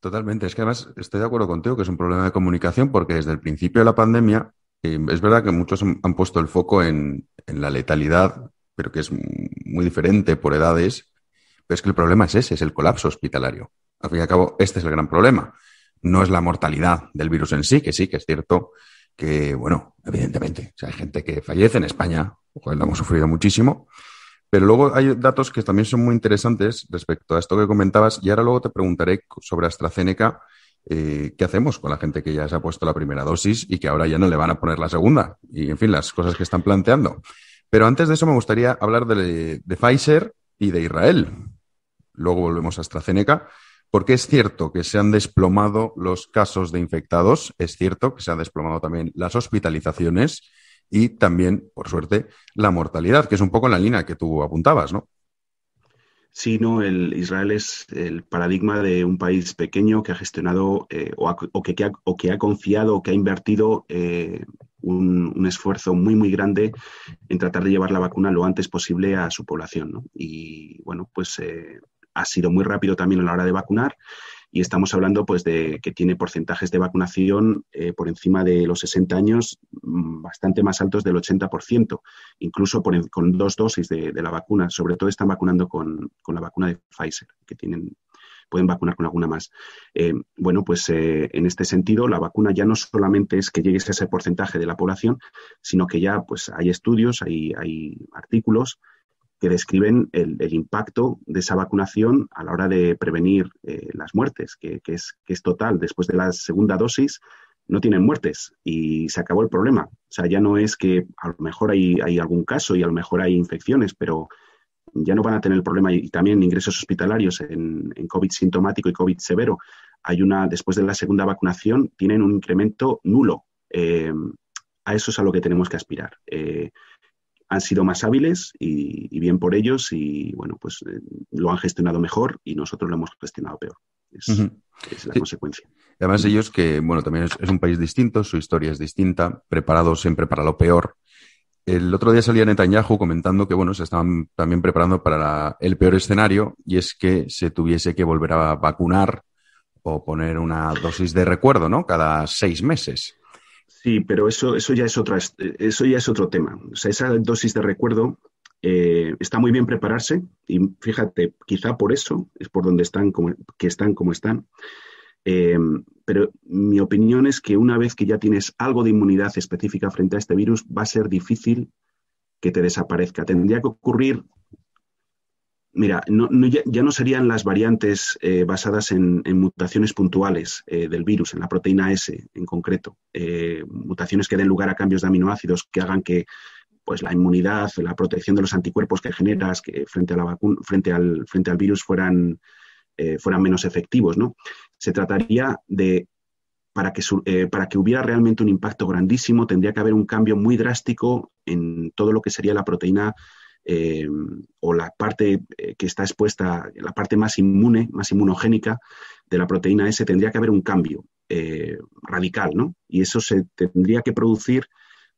Totalmente. Es que además estoy de acuerdo contigo que es un problema de comunicación porque desde el principio de la pandemia eh, es verdad que muchos han puesto el foco en, en, la letalidad, pero que es muy diferente por edades. Pero es que el problema es ese, es el colapso hospitalario. Al fin y al cabo, este es el gran problema. No es la mortalidad del virus en sí, que sí, que es cierto que, bueno, evidentemente, o hay gente que fallece en España, joder, lo hemos sufrido muchísimo, pero luego hay datos que también son muy interesantes respecto a esto que comentabas y ahora luego te preguntaré sobre AstraZeneca. Eh, ¿Qué hacemos con la gente que ya se ha puesto la primera dosis y que ahora ya no le van a poner la segunda? Y, en fin, las cosas que están planteando. Pero antes de eso me gustaría hablar de Pfizer y de Israel. Luego volvemos a AstraZeneca. Porque es cierto que se han desplomado los casos de infectados, es cierto que se han desplomado también las hospitalizaciones y también, por suerte, la mortalidad, que es un poco en la línea que tú apuntabas, ¿no? Sí, no, el Israel es el paradigma de un país pequeño que ha gestionado eh, o, que, ha, confiado o que ha invertido eh, un, esfuerzo muy, muy grande en tratar de llevar la vacuna lo antes posible a su población. ¿no? Y bueno, pues eh, ha sido muy rápido también a la hora de vacunar y estamos hablando pues de que tiene porcentajes de vacunación eh, por encima de los 60 años mm, bastante más altos del 80%, incluso con dos dosis de, la vacuna. Sobre todo están vacunando con, la vacuna de Pfizer, que tienen pueden vacunar con alguna más. Eh, bueno, pues eh, en este sentido, la vacuna ya no solamente es que llegues a ese porcentaje de la población, sino que ya pues hay estudios, hay, hay artículos que describen el, impacto de esa vacunación a la hora de prevenir eh, las muertes, que, es, es total. Después de la segunda dosis no tienen muertes y se acabó el problema. O sea, ya no es que a lo mejor hay, hay algún caso y a lo mejor hay infecciones, pero ya no van a tener el problema y, también ingresos hospitalarios en, en COVID sintomático y COVID severo. Hay una, después de la segunda vacunación, tienen un incremento nulo. Eh, a eso es a lo que tenemos que aspirar. Eh, han sido más hábiles y, bien por ellos y bueno, pues eh, lo han gestionado mejor y nosotros lo hemos gestionado peor. Es, la consecuencia. además ellos que, bueno, también es, un país distinto, su historia es distinta, preparados siempre para lo peor. El otro día salía Netanyahu comentando que, bueno, se estaban también preparando para el peor escenario y es que se tuviese que volver a vacunar o poner una dosis de recuerdo, ¿no? Cada seis meses. Sí, pero eso, eso, ya es otra, eh, eso ya es otro tema. O sea, esa dosis de recuerdo eh, está muy bien prepararse y fíjate, quizá por eso es por donde están, como, que están como están. Eh, pero mi opinión es que una vez que ya tienes algo de inmunidad específica frente a este virus, va a ser difícil que te desaparezca. Tendría que ocurrir Mira, no, ya, no serían las variantes eh, basadas en, mutaciones puntuales eh, del virus, en la proteína S en concreto, eh, mutaciones que den lugar a cambios de aminoácidos que hagan que pues, la inmunidad, la protección de los anticuerpos que generas frente, al, frente al virus fueran, fueran menos efectivos. ¿no? Se trataría de, para que, para que hubiera realmente un impacto grandísimo, tendría que haber un cambio muy drástico en todo lo que sería la proteína eh, o la parte eh, que está expuesta, la parte más inmune, más inmunogénica de la proteína S, tendría que haber un cambio eh, radical, ¿no? Y eso se tendría que producir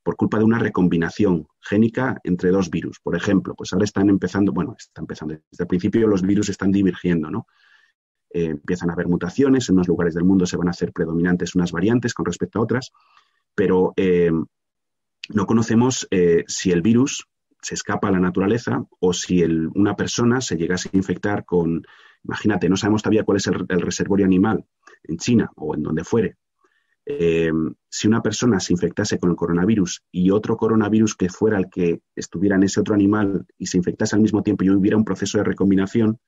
por culpa de una recombinación génica entre dos virus. Por ejemplo, pues ahora están empezando, bueno, está empezando, desde el principio los virus están divergiendo, ¿no? empiezan a haber mutaciones, en unos lugares del mundo se van a hacer predominantes unas variantes con respecto a otras, pero no conocemos si el virus se escapa a la naturaleza o si una persona se llegase a infectar con, imagínate, no sabemos todavía cuál es el, reservorio animal en China o en donde fuere. Eh, si una persona se infectase con el coronavirus y otro coronavirus que fuera el que estuviera en ese otro animal y se infectase al mismo tiempo y hubiera un proceso de recombinación,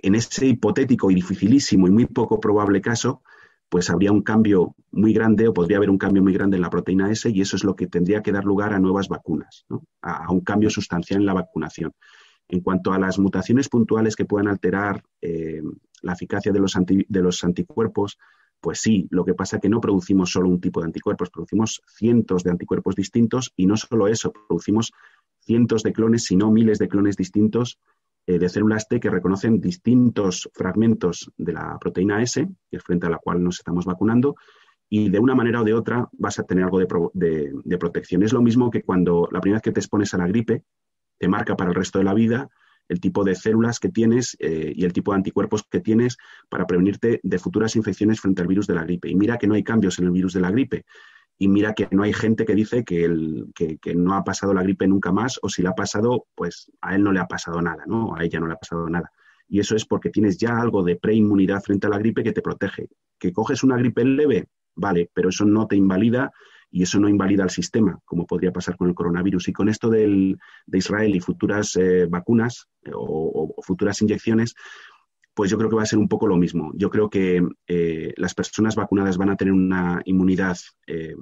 en ese hipotético y dificilísimo y muy poco probable caso, pues habría un cambio muy grande o podría haber un cambio muy grande en la proteína S y eso es lo que tendría que dar lugar a nuevas vacunas, a, un cambio sustancial en la vacunación. En cuanto a las mutaciones puntuales que puedan alterar eh, la eficacia de los, de los anticuerpos, pues sí, lo que pasa es que no producimos solo un tipo de anticuerpos, producimos cientos de anticuerpos distintos y no solo eso, producimos cientos de clones, sino miles de clones distintos eh, de células T que reconocen distintos fragmentos de la proteína S, que es frente a la cual nos estamos vacunando, y de una manera o de otra vas a tener algo de, protección. Es lo mismo que cuando la primera vez que te expones a la gripe, te marca para el resto de la vida el tipo de células que tienes eh, y el tipo de anticuerpos que tienes para prevenirte de futuras infecciones frente al virus de la gripe. Y mira que no hay cambios en el virus de la gripe y mira que no hay gente que dice que, el, que, no ha pasado la gripe nunca más o si la ha pasado, pues a él no le ha pasado nada, ¿no? A ella no le ha pasado nada. Y eso es porque tienes ya algo de preinmunidad frente a la gripe que te protege. Que coges una gripe leve, vale, pero eso no te invalida y eso no invalida el sistema, como podría pasar con el coronavirus. Y con esto del, de Israel y futuras eh, vacunas eh, o futuras inyecciones, pues yo creo que va a ser un poco lo mismo. Yo creo que eh, las personas vacunadas van a tener una inmunidad eh,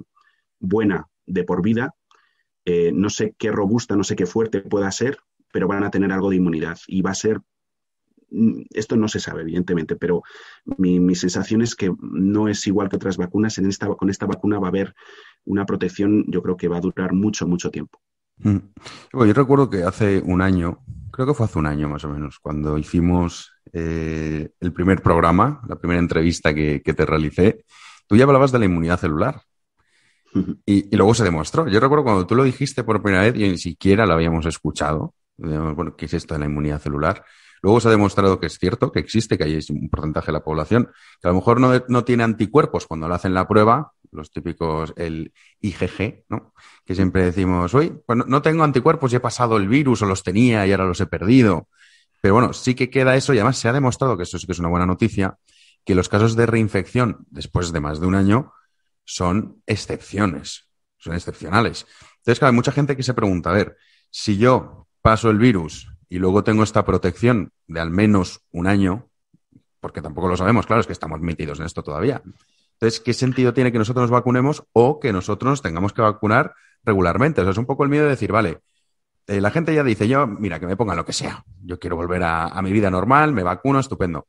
buena de por vida. Eh, no sé qué robusta, no sé qué fuerte pueda ser, pero van a tener algo de inmunidad. Y va a ser, mm, esto no se sabe, evidentemente, pero mi, mi sensación es que no es igual que otras vacunas. En esta, con esta vacuna va a haber una protección, yo creo que va a durar mucho, mucho tiempo. Bueno, mm. yo recuerdo que hace un año, creo que fue hace un año más o menos, cuando hicimos eh, el primer programa, la primera entrevista que, te realicé, tú ya hablabas de la inmunidad celular. y, luego se demostró. Yo recuerdo cuando tú lo dijiste por primera vez, y ni siquiera la habíamos escuchado. Bueno, ¿qué es esto de la inmunidad celular? Luego se ha demostrado que es cierto, que existe, que hay un porcentaje de la población que a lo mejor no, tiene anticuerpos cuando le hacen la prueba, los típicos, el IgG, ¿no? Que siempre decimos, uy, pues no tengo anticuerpos y he pasado el virus o los tenía y ahora los he perdido. Pero bueno, sí que queda eso y además se ha demostrado, que eso sí que es una buena noticia, que los casos de reinfección después de más de un año son excepciones, son excepcionales. Entonces, claro, hay mucha gente que se pregunta, a ver, si yo paso el virus y luego tengo esta protección de al menos un año, porque tampoco lo sabemos, claro, es que estamos metidos en esto todavía. Entonces, ¿qué sentido tiene que nosotros nos vacunemos o que nosotros tengamos que vacunar regularmente? O sea, es un poco el miedo de decir, vale, eh, la gente ya dice, yo, mira, que me pongan lo que sea. Yo quiero volver a, mi vida normal, me vacuno, estupendo.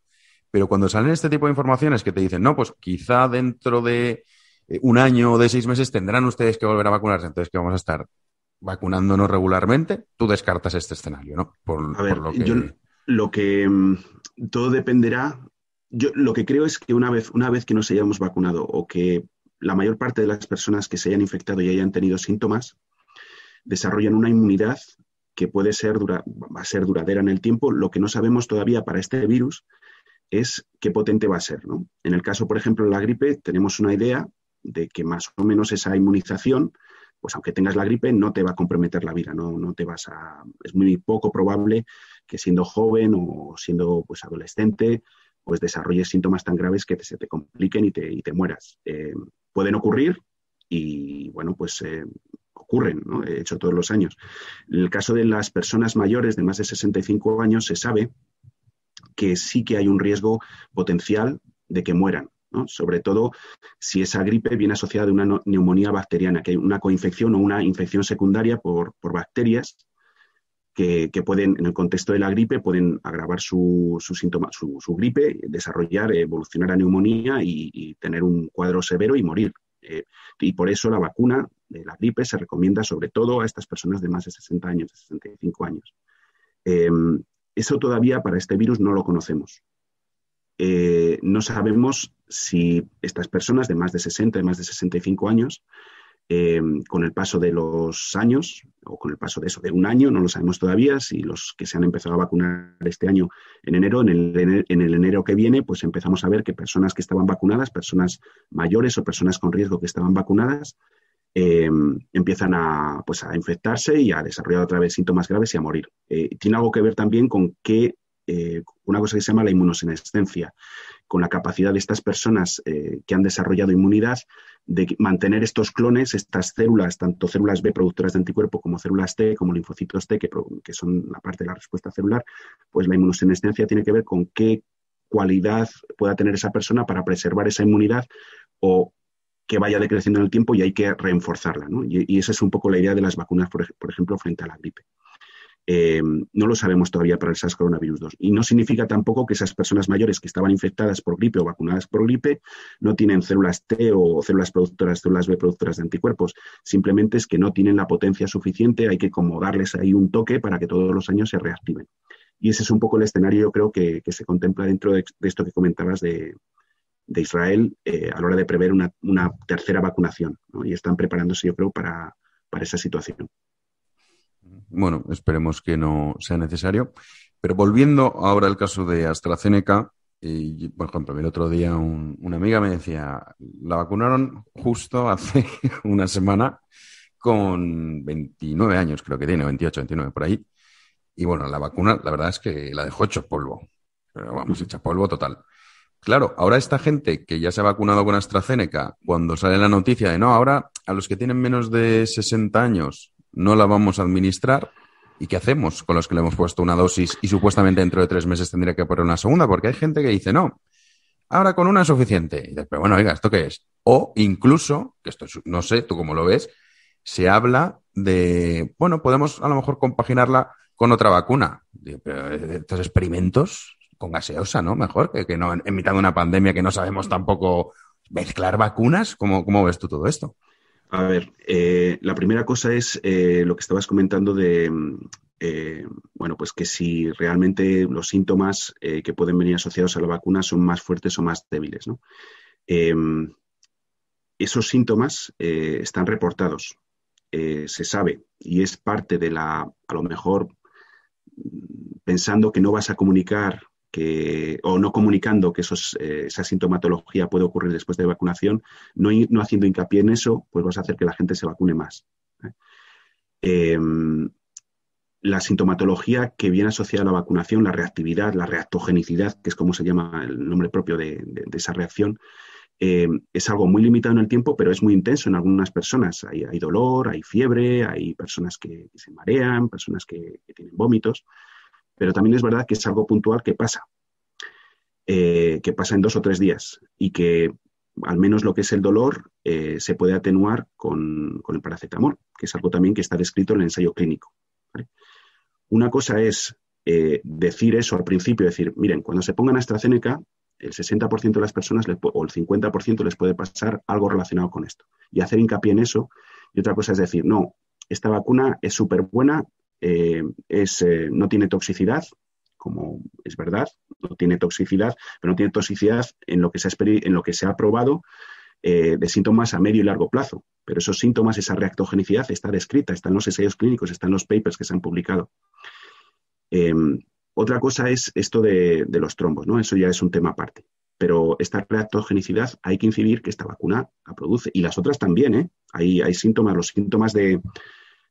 Pero cuando salen este tipo de informaciones que te dicen, no, pues quizá dentro de eh, un año o de seis meses tendrán ustedes que volver a vacunarse, entonces que vamos a estar vacunándonos regularmente, tú descartas este escenario, ¿no? Por, a ver, lo que... Yo, lo que mm, todo dependerá. Yo lo que creo es que una vez, una vez que nos hayamos vacunado o que la mayor parte de las personas que se hayan infectado y hayan tenido síntomas, desarrollan una inmunidad que puede ser dura, va a ser duradera en el tiempo. Lo que no sabemos todavía para este virus es qué potente va a ser. En el caso, por ejemplo, de la gripe, tenemos una idea de que más o menos esa inmunización, pues aunque tengas la gripe, no te va a comprometer la vida, no, no te vas a. Es muy poco probable que siendo joven o siendo pues adolescente, pues desarrolles síntomas tan graves que se te compliquen y te, te mueras. Eh, pueden ocurrir y bueno, pues eh, ocurren, ¿no? he hecho todos los años. En el caso de las personas mayores de más de 65 años se sabe que sí que hay un riesgo potencial de que mueran, sobre todo si esa gripe viene asociada a una neumonía bacteriana, que hay una coinfección o una infección secundaria por, bacterias que, pueden, en el contexto de la gripe, pueden agravar su, su, su, gripe, desarrollar, evolucionar a neumonía y tener un cuadro severo y morir. Eh, y por eso la vacuna de la gripe se recomienda sobre todo a estas personas de más de 60 años, de 65 años. Eh, eso todavía para este virus no lo conocemos. Eh, no sabemos si estas personas de más de 60, de más de 65 años, eh, con el paso de los años, o con el paso de eso, de un año, no lo sabemos todavía, si los que se han empezado a vacunar este año en enero, en el, enero que viene, pues empezamos a ver que personas que estaban vacunadas, personas mayores o personas con riesgo que estaban vacunadas, eh, empiezan a, pues, a infectarse y a desarrollar otra vez síntomas graves y a morir. Eh, tiene algo que ver también con que una cosa que se llama la inmunosenescencia, con la capacidad de estas personas que han desarrollado inmunidad de mantener estos clones, estas células, tanto células B productoras de anticuerpo como células T, como linfocitos T, que, que son la parte de la respuesta celular, pues la inmunosenescencia tiene que ver con qué cualidad pueda tener esa persona para preservar esa inmunidad o que vaya decreciendo en el tiempo y hay que reenforzarla. ¿no? Y, esa es un poco la idea de las vacunas, por ejemplo, frente a la gripe. Eh, no lo sabemos todavía para el SARS coronavirus 2. Y no significa tampoco que esas personas mayores que estaban infectadas por gripe o vacunadas por gripe no tienen células T o células productoras, células B productoras de anticuerpos. Simplemente es que no tienen la potencia suficiente, hay que como darles ahí un toque para que todos los años se reactiven. Y ese es un poco el escenario, yo creo, que, se contempla dentro de, esto que comentabas de, Israel eh, a la hora de prever una, tercera vacunación. Y están preparándose, yo creo, para esa situación. Bueno, esperemos que no sea necesario. Pero volviendo ahora al caso de AstraZeneca, eh, y, por ejemplo, el otro día una amiga me decía, la vacunaron justo hace <laughs> una semana con 29 años, creo que tiene, 28, 29 por ahí. Y bueno, la vacuna, la verdad es que la dejó hecho polvo. Pero vamos, hecha polvo total. Claro, ahora esta gente que ya se ha vacunado con AstraZeneca, cuando sale la noticia de no, ahora a los que tienen menos de 60 años no la vamos a administrar. ¿Y qué hacemos con los que le hemos puesto una dosis y supuestamente dentro de tres meses tendría que poner una segunda? Porque hay gente que dice, no, ahora con una es suficiente. pero bueno, oiga, ¿esto qué es? O incluso, que esto no sé tú cómo lo ves, se habla de, bueno, podemos a lo mejor compaginarla con otra vacuna. Eh, estos experimentos con gaseosa, ¿no? Mejor que, que, no en mitad de una pandemia que no sabemos tampoco mezclar vacunas. ¿Cómo, cómo ves tú todo esto? A ver, eh, la primera cosa es eh, lo que estabas comentando de, mm, eh, bueno, pues que si realmente los síntomas que pueden venir asociados a la vacuna son más fuertes o más débiles, ¿no? Em, esos síntomas están reportados, se sabe, y es parte de la, a lo mejor, mm, pensando que no vas a comunicar o no comunicando que eh, esa sintomatología puede ocurrir después de vacunación, no, haciendo hincapié en eso, pues vas a hacer que la gente se vacune más. ¿eh? Em, la sintomatología que viene asociada a la vacunación, la reactividad, la reactogenicidad, que es como se llama el nombre propio de, esa reacción, em, es algo muy limitado en el tiempo, pero es muy intenso en algunas personas. Hay, dolor, hay fiebre, hay personas que, se marean, personas que tienen vómitos. Pero también es verdad que es algo puntual que pasa, eh, que pasa en dos o tres días y que al menos lo que es el dolor eh, se puede atenuar con, el paracetamol, que es algo también que está descrito en el ensayo clínico. Una cosa es eh, decir eso al principio, decir, miren, cuando se pongan AstraZeneca, el 60% de las personas o el 50% les puede pasar algo relacionado con esto. Y hacer hincapié en eso. Y otra cosa es decir, no, esta vacuna es súper buena, eh, es, eh, no tiene toxicidad, como es verdad, no tiene toxicidad, pero no tiene toxicidad en lo que se ha, en lo que se ha probado eh, de síntomas a medio y largo plazo. Pero esos síntomas, esa reactogenicidad está descrita, está en los ensayos clínicos, está en los papers que se han publicado. Em, otra cosa es esto de, los trombos, ¿no? Eso ya es un tema aparte. Pero esta reactogenicidad hay que incidir que esta vacuna la produce y las otras también, ¿eh? hay síntomas, los síntomas de,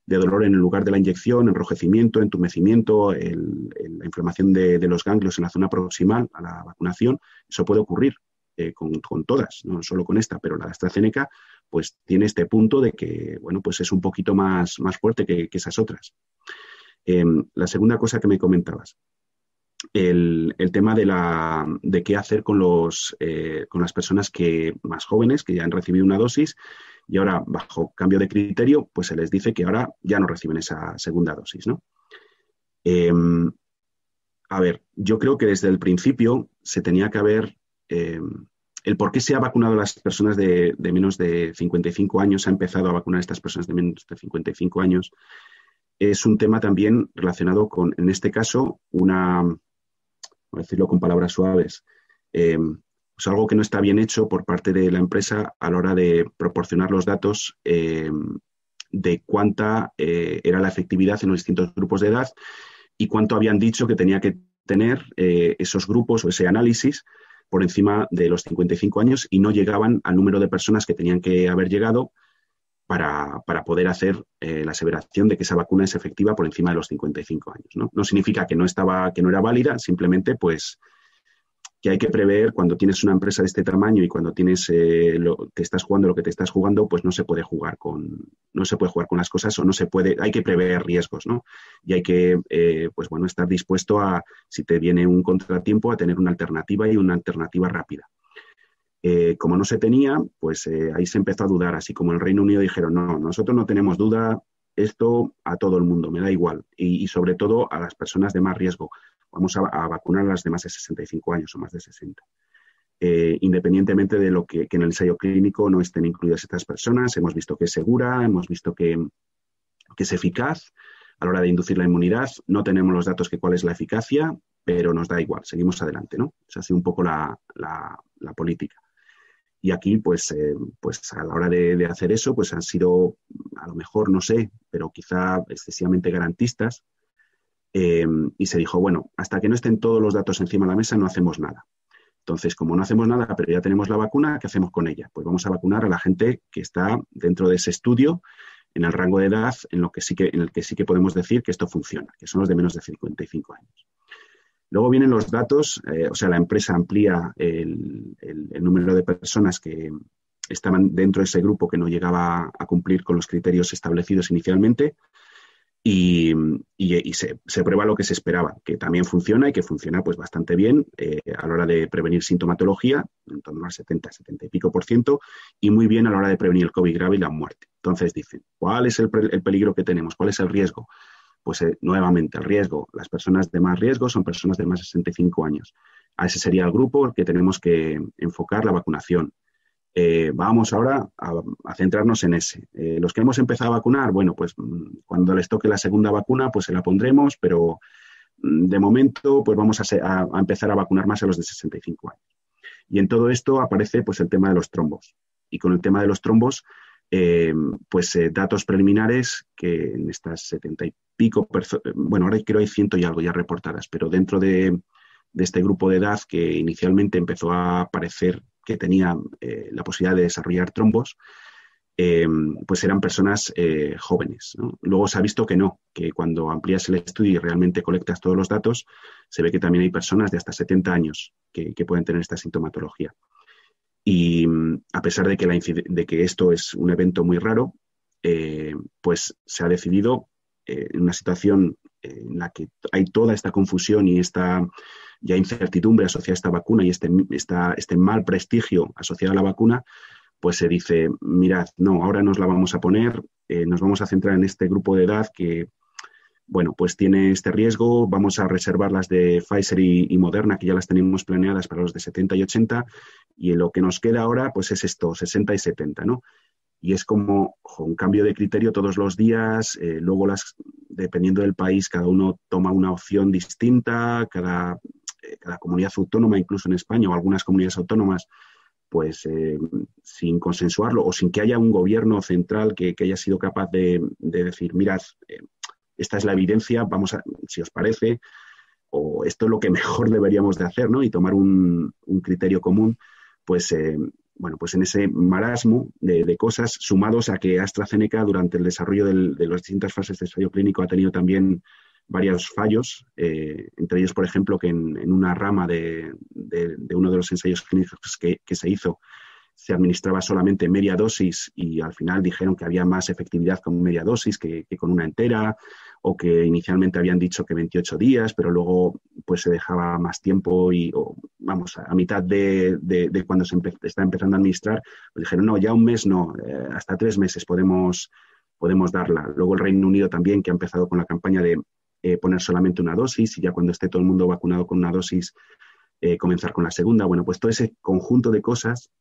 de dolor en el lugar de la inyección, enrojecimiento, entumecimiento, la inflamación de, los ganglios en la zona proximal a la vacunación. Eso puede ocurrir eh, con, todas, no solo con esta, pero la de AstraZeneca pues tiene este punto de que, bueno, pues es un poquito más, más fuerte que, esas otras. Em, la segunda cosa que me comentabas, el, tema de, la, de qué hacer con, los, eh, con las personas que, más jóvenes que ya han recibido una dosis y ahora bajo cambio de criterio, pues se les dice que ahora ya no reciben esa segunda dosis, ¿no? Em, a ver, yo creo que desde el principio se tenía que haber em, el por qué se ha vacunado a las personas de, menos de 55 años, se ha empezado a vacunar a estas personas de menos de 55 años, es un tema también relacionado con, en este caso, una, decirlo con palabras suaves, em, pues algo que no está bien hecho por parte de la empresa a la hora de proporcionar los datos eh, de cuánta eh, era la efectividad en los distintos grupos de edad y cuánto habían dicho que tenía que tener eh, esos grupos o ese análisis por encima de los 55 años y no llegaban al número de personas que tenían que haber llegado para, poder hacer la aseveración de que esa vacuna es efectiva por encima de los 55 años. ¿no? no significa que no estaba, que no era válida, simplemente pues que hay que prever cuando tienes una empresa de este tamaño y cuando tienes eh, lo, te estás jugando lo que te estás jugando, pues no se puede jugar con no se puede jugar con las cosas o no se puede hay que prever riesgos, ¿no? Y hay que eh, pues bueno estar dispuesto a si te viene un contratiempo a tener una alternativa y una alternativa rápida. Eh, como no se tenía, pues ahí se empezó a dudar, así como el Reino Unido dijeron no, nosotros no tenemos duda, esto a todo el mundo, me da igual y sobre todo a las personas de más riesgo vamos a, vacunar a las demás de 65 años o más de 60. Eh, independientemente de lo que, en el ensayo clínico no estén incluidas estas personas, hemos visto que es segura, hemos visto que, es eficaz a la hora de inducir la inmunidad. No tenemos los datos que cuál es la eficacia, pero nos da igual, seguimos adelante, ¿no? Esa ha sido un poco la, política. Y aquí, pues, eh, pues a la hora de, de, hacer eso, pues han sido, a lo mejor, no sé, pero quizá excesivamente garantistas Em, y se dijo, bueno, hasta que no estén todos los datos encima de la mesa no hacemos nada. Entonces, como no hacemos nada, pero ya tenemos la vacuna, ¿qué hacemos con ella? Pues vamos a vacunar a la gente que está dentro de ese estudio, en el rango de edad en, lo que sí que, en el que sí que podemos decir que esto funciona, que son los de menos de 55 años. Luego vienen los datos, eh, o sea, la empresa amplía el, número de personas que estaban dentro de ese grupo que no llegaba a cumplir con los criterios establecidos inicialmente y, se, prueba lo que se esperaba, que también funciona y que funciona pues bastante bien eh, a la hora de prevenir sintomatología, en torno al 70, 70 y pico por ciento, y muy bien a la hora de prevenir el COVID grave y la muerte. Entonces dicen, ¿cuál es el, peligro que tenemos? ¿Cuál es el riesgo? Pues eh, nuevamente, el riesgo, las personas de más riesgo son personas de más de 65 años. A ese sería el grupo al que tenemos que enfocar la vacunación. Eh, vamos ahora a, centrarnos en ese. Eh, los que hemos empezado a vacunar, bueno, pues mm, cuando les toque la segunda vacuna, pues se la pondremos, pero mm, de momento, pues vamos a, empezar a vacunar más a los de 65 años. Y en todo esto aparece pues el tema de los trombos. Y con el tema de los trombos, eh, pues datos preliminares que en estas 70 y pico, bueno, ahora creo hay ciento y algo ya reportadas, pero dentro de este grupo de edad que inicialmente empezó a aparecer que tenían eh, la posibilidad de desarrollar trombos, eh, pues eran personas eh, jóvenes. Luego se ha visto que no, que cuando amplías el estudio y realmente colectas todos los datos, se ve que también hay personas de hasta 70 años que, pueden tener esta sintomatología. Y a pesar de que, de que esto es un evento muy raro, pues se ha decidido en una situación en la que hay toda esta confusión y esta ya incertidumbre asociada a esta vacuna y este, este mal prestigio asociado a la vacuna, pues se dice, mirad, no, ahora nos la vamos a poner, eh, nos vamos a centrar en este grupo de edad que, bueno, pues tiene este riesgo, vamos a reservar las de Pfizer y, y, Moderna, que ya las tenemos planeadas para los de 70 y 80, y lo que nos queda ahora, pues es esto, 60 y 70, ¿no? y es como un cambio de criterio todos los días, eh, luego las, dependiendo del país cada uno toma una opción distinta, cada, eh, comunidad autónoma, incluso en España o algunas comunidades autónomas, pues eh, sin consensuarlo o sin que haya un gobierno central que, haya sido capaz de, decir, mirad, esta es la evidencia, vamos a, si os parece, o esto es lo que <laughs> mejor deberíamos de hacer, ¿no? Y tomar un, un criterio común, pues bueno, pues en ese marasmo de, cosas, sumados a que AstraZeneca durante el desarrollo de las distintas fases de ensayo clínico ha tenido también varios fallos, eh, entre ellos, por ejemplo, que en, una rama de, uno de los ensayos clínicos que se hizo se administraba solamente media dosis y al final dijeron que había más efectividad con media dosis que, con una entera, o que inicialmente habían dicho que 28 días, pero luego pues se dejaba más tiempo y vamos, a, mitad de, cuando se está empezando a administrar, pues dijeron, no, ya un mes no, eh, hasta tres meses podemos, podemos darla. Luego el Reino Unido también, que ha empezado con la campaña de eh, poner solamente una dosis y ya cuando esté todo el mundo vacunado con una dosis, eh, comenzar con la segunda. Bueno, pues todo ese conjunto de cosas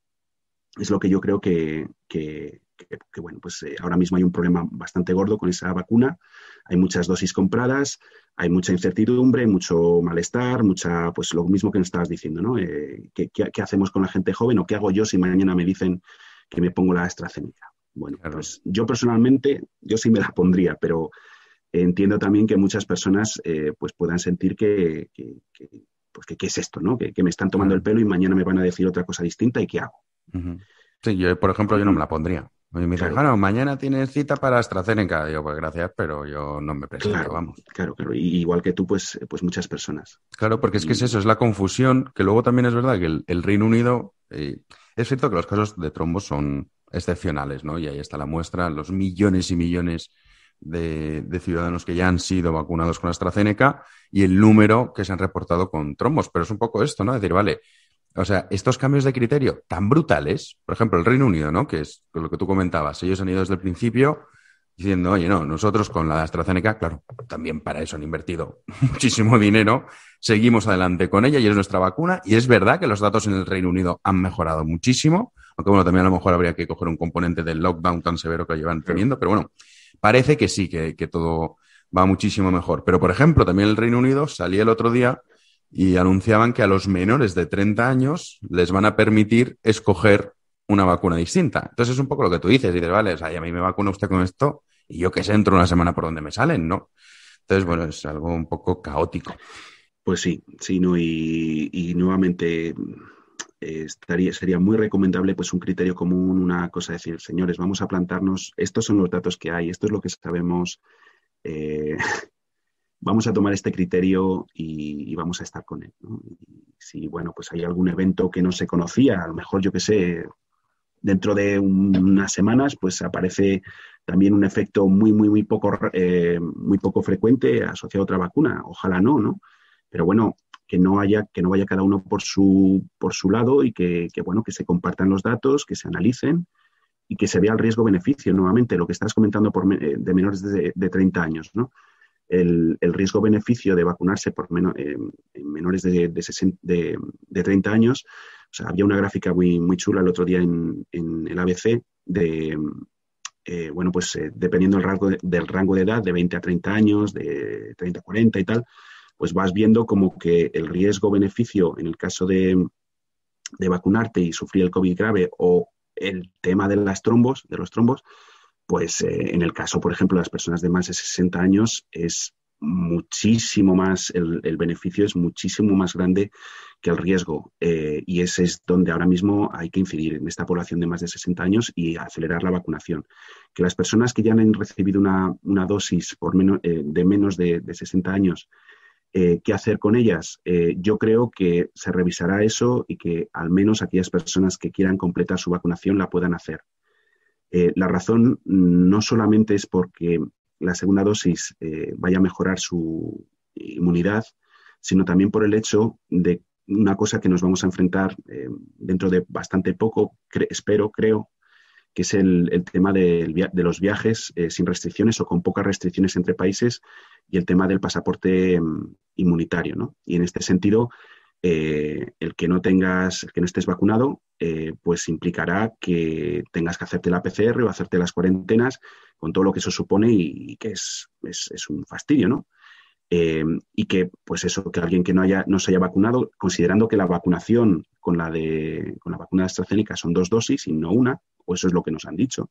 es lo que yo creo que, bueno, pues eh, ahora mismo hay un problema bastante gordo con esa vacuna. Hay muchas dosis compradas, hay mucha incertidumbre, mucho malestar, mucha, pues lo mismo que nos estabas diciendo, ¿no? Eh, ¿qué, hacemos con la gente joven o qué hago yo si mañana me dicen que me pongo la AstraZeneca? Bueno, pues, yo personalmente, yo sí me la pondría, pero entiendo también que muchas personas eh, pues puedan sentir que, pues qué es esto, ¿no? Que, que, me están tomando el pelo y mañana me van a decir otra cosa distinta y qué hago. Sí, yo, por ejemplo, yo no me la pondría. Y me dicen, bueno, mañana tienes cita para AstraZeneca. Digo, pues gracias, pero yo no me presento, vamos. Claro, claro. igual que tú, pues, pues muchas personas. Claro, porque es que es eso, es la confusión, que luego también es verdad que el, Reino Unido, eh, es cierto que los casos de trombos son excepcionales, ¿no? Y ahí está la muestra, los millones y millones de, ciudadanos que ya han sido vacunados con AstraZeneca y el número que se han reportado con trombos. Pero es un poco esto, ¿no? Es decir, vale, o sea, estos cambios de criterio tan brutales, por ejemplo, el Reino Unido, ¿no? Que es lo que tú comentabas, ellos han ido desde el principio diciendo, oye, no, nosotros con la AstraZeneca, claro, también para eso han invertido <laughs> muchísimo dinero, seguimos adelante con ella y es nuestra vacuna. Y es verdad que los datos en el Reino Unido han mejorado muchísimo, aunque bueno, también a lo mejor habría que coger un componente del lockdown tan severo que llevan teniendo, pero bueno, parece que sí, que, todo va muchísimo mejor. Pero, por ejemplo, también el Reino Unido salía el otro día y anunciaban que a los menores de 30 años les van a permitir escoger una vacuna distinta. Entonces es un poco lo que tú dices, dices, vale, a mí me vacuna usted con esto y yo que sé, entro una semana por donde me salen, ¿no? Entonces, bueno, es algo un poco caótico. Pues sí, sí, no, y, nuevamente eh, estaría, sería muy recomendable pues un criterio común, una cosa de decir, señores, vamos a plantarnos, estos son los datos que hay, esto es lo que sabemos, eh, vamos a tomar este criterio y, vamos a estar con él. si, bueno, pues hay algún evento que no se conocía, a lo mejor yo que sé, dentro de unas semanas, pues aparece también un efecto muy, muy, muy poco, eh, muy poco frecuente asociado a otra vacuna. Ojalá no, ¿no? Pero bueno, que no haya, que no vaya cada uno por su, por su lado y que, bueno, que se compartan los datos, que se analicen y que se vea el riesgo-beneficio nuevamente, lo que estás comentando por, eh, de menores de, de 30 años, ¿no? el, riesgo-beneficio de vacunarse por eh, en menores de, de, 30 años, o sea, había una gráfica muy, muy chula el otro día en, el ABC de, eh, bueno, pues eh, dependiendo del rango, del rango de edad, de 20 a 30 años, de 30 a 40 y tal, pues vas viendo como que el riesgo-beneficio en el caso de, de vacunarte y sufrir el COVID grave o el tema de las trombos, de los trombos, pues eh, en el caso, por ejemplo, de las personas de más de 60 años es muchísimo más, el, beneficio es muchísimo más grande que el riesgo eh, y ese es donde ahora mismo hay que incidir en esta población de más de 60 años y acelerar la vacunación. Que las personas que ya han recibido una, dosis por menos, eh, de menos de 60 años, ¿qué hacer con ellas? yo creo que se revisará eso y que al menos aquellas personas que quieran completar su vacunación la puedan hacer eh, la razón mm, no solamente es porque la segunda dosis eh, vaya a mejorar su inmunidad, sino también por el hecho de una cosa que nos vamos a enfrentar eh, dentro de bastante poco, espero, creo, que es el, tema de los viajes sin restricciones o con pocas restricciones entre países y el tema del pasaporte mm, inmunitario. ¿no? Y en este sentido, eh, el que no tengas, el que no estés vacunado, eh, pues implicará que tengas que hacerte la PCR o hacerte las cuarentenas con todo lo que eso supone y, que es, un fastidio, ¿no? Eh, y que, pues eso, que alguien que no, haya, no se haya vacunado, considerando que la vacunación con la, de, la vacuna de AstraZeneca son dos dosis y no una, o eso es lo que nos han dicho,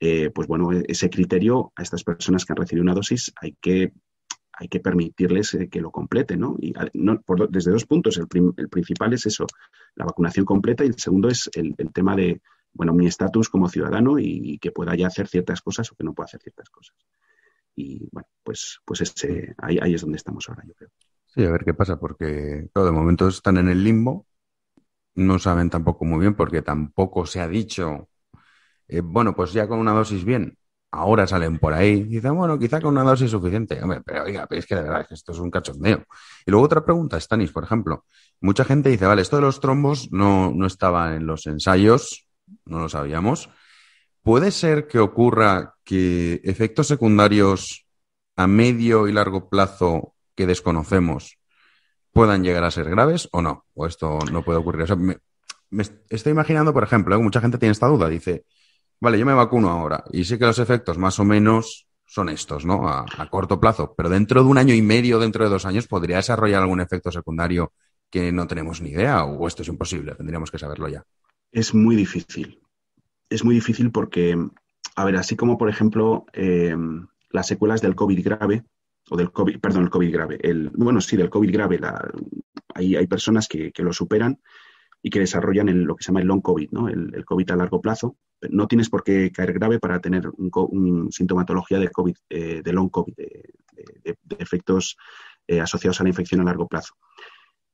pues bueno, e-, ese criterio a estas personas que han recibido una dosis hay que hay que permitirles eh, que lo complete, ¿no? Y desde dos puntos. El, principal es eso, la vacunación completa, y el segundo es el, tema de, bueno, mi estatus como ciudadano y, que pueda ya hacer ciertas cosas o que no pueda hacer ciertas cosas. Y bueno, pues, pues ese, ahí, es donde estamos ahora, yo creo. Sí, a ver qué pasa, porque claro, de momento están en el limbo, no saben tampoco muy bien, porque tampoco se ha dicho, eh, bueno, pues ya con una dosis bien, ahora salen por ahí. dicen, bueno, quizá con una dosis suficiente. Hombre, pero oiga, es que de verdad, esto es un cachondeo. Y luego otra pregunta, Stanis, por ejemplo. Mucha gente dice, vale, esto de los trombos no, no estaba en los ensayos, no lo sabíamos. ¿Puede ser que ocurra que efectos secundarios a medio y largo plazo que desconocemos puedan llegar a ser graves o no? ¿O esto no puede ocurrir? O sea, me, estoy imaginando, por ejemplo, ¿eh? mucha gente tiene esta duda, dice, vale, yo me vacuno ahora y sé que los efectos más o menos son estos, ¿no? A, corto plazo, pero dentro de un año y medio, dentro de dos años, podría desarrollar algún efecto secundario que no tenemos ni idea o esto es imposible, tendríamos que saberlo ya. Es muy difícil. Es muy difícil porque, a ver, así como por ejemplo eh, las secuelas del COVID grave, o del COVID, perdón, el COVID grave, el, bueno, sí, del COVID grave, hay, personas que lo superan y que desarrollan lo que se llama el long COVID, el, COVID a largo plazo. No tienes por qué caer grave para tener una sintomatología de COVID, eh, de long COVID, de, efectos eh, asociados a la infección a largo plazo.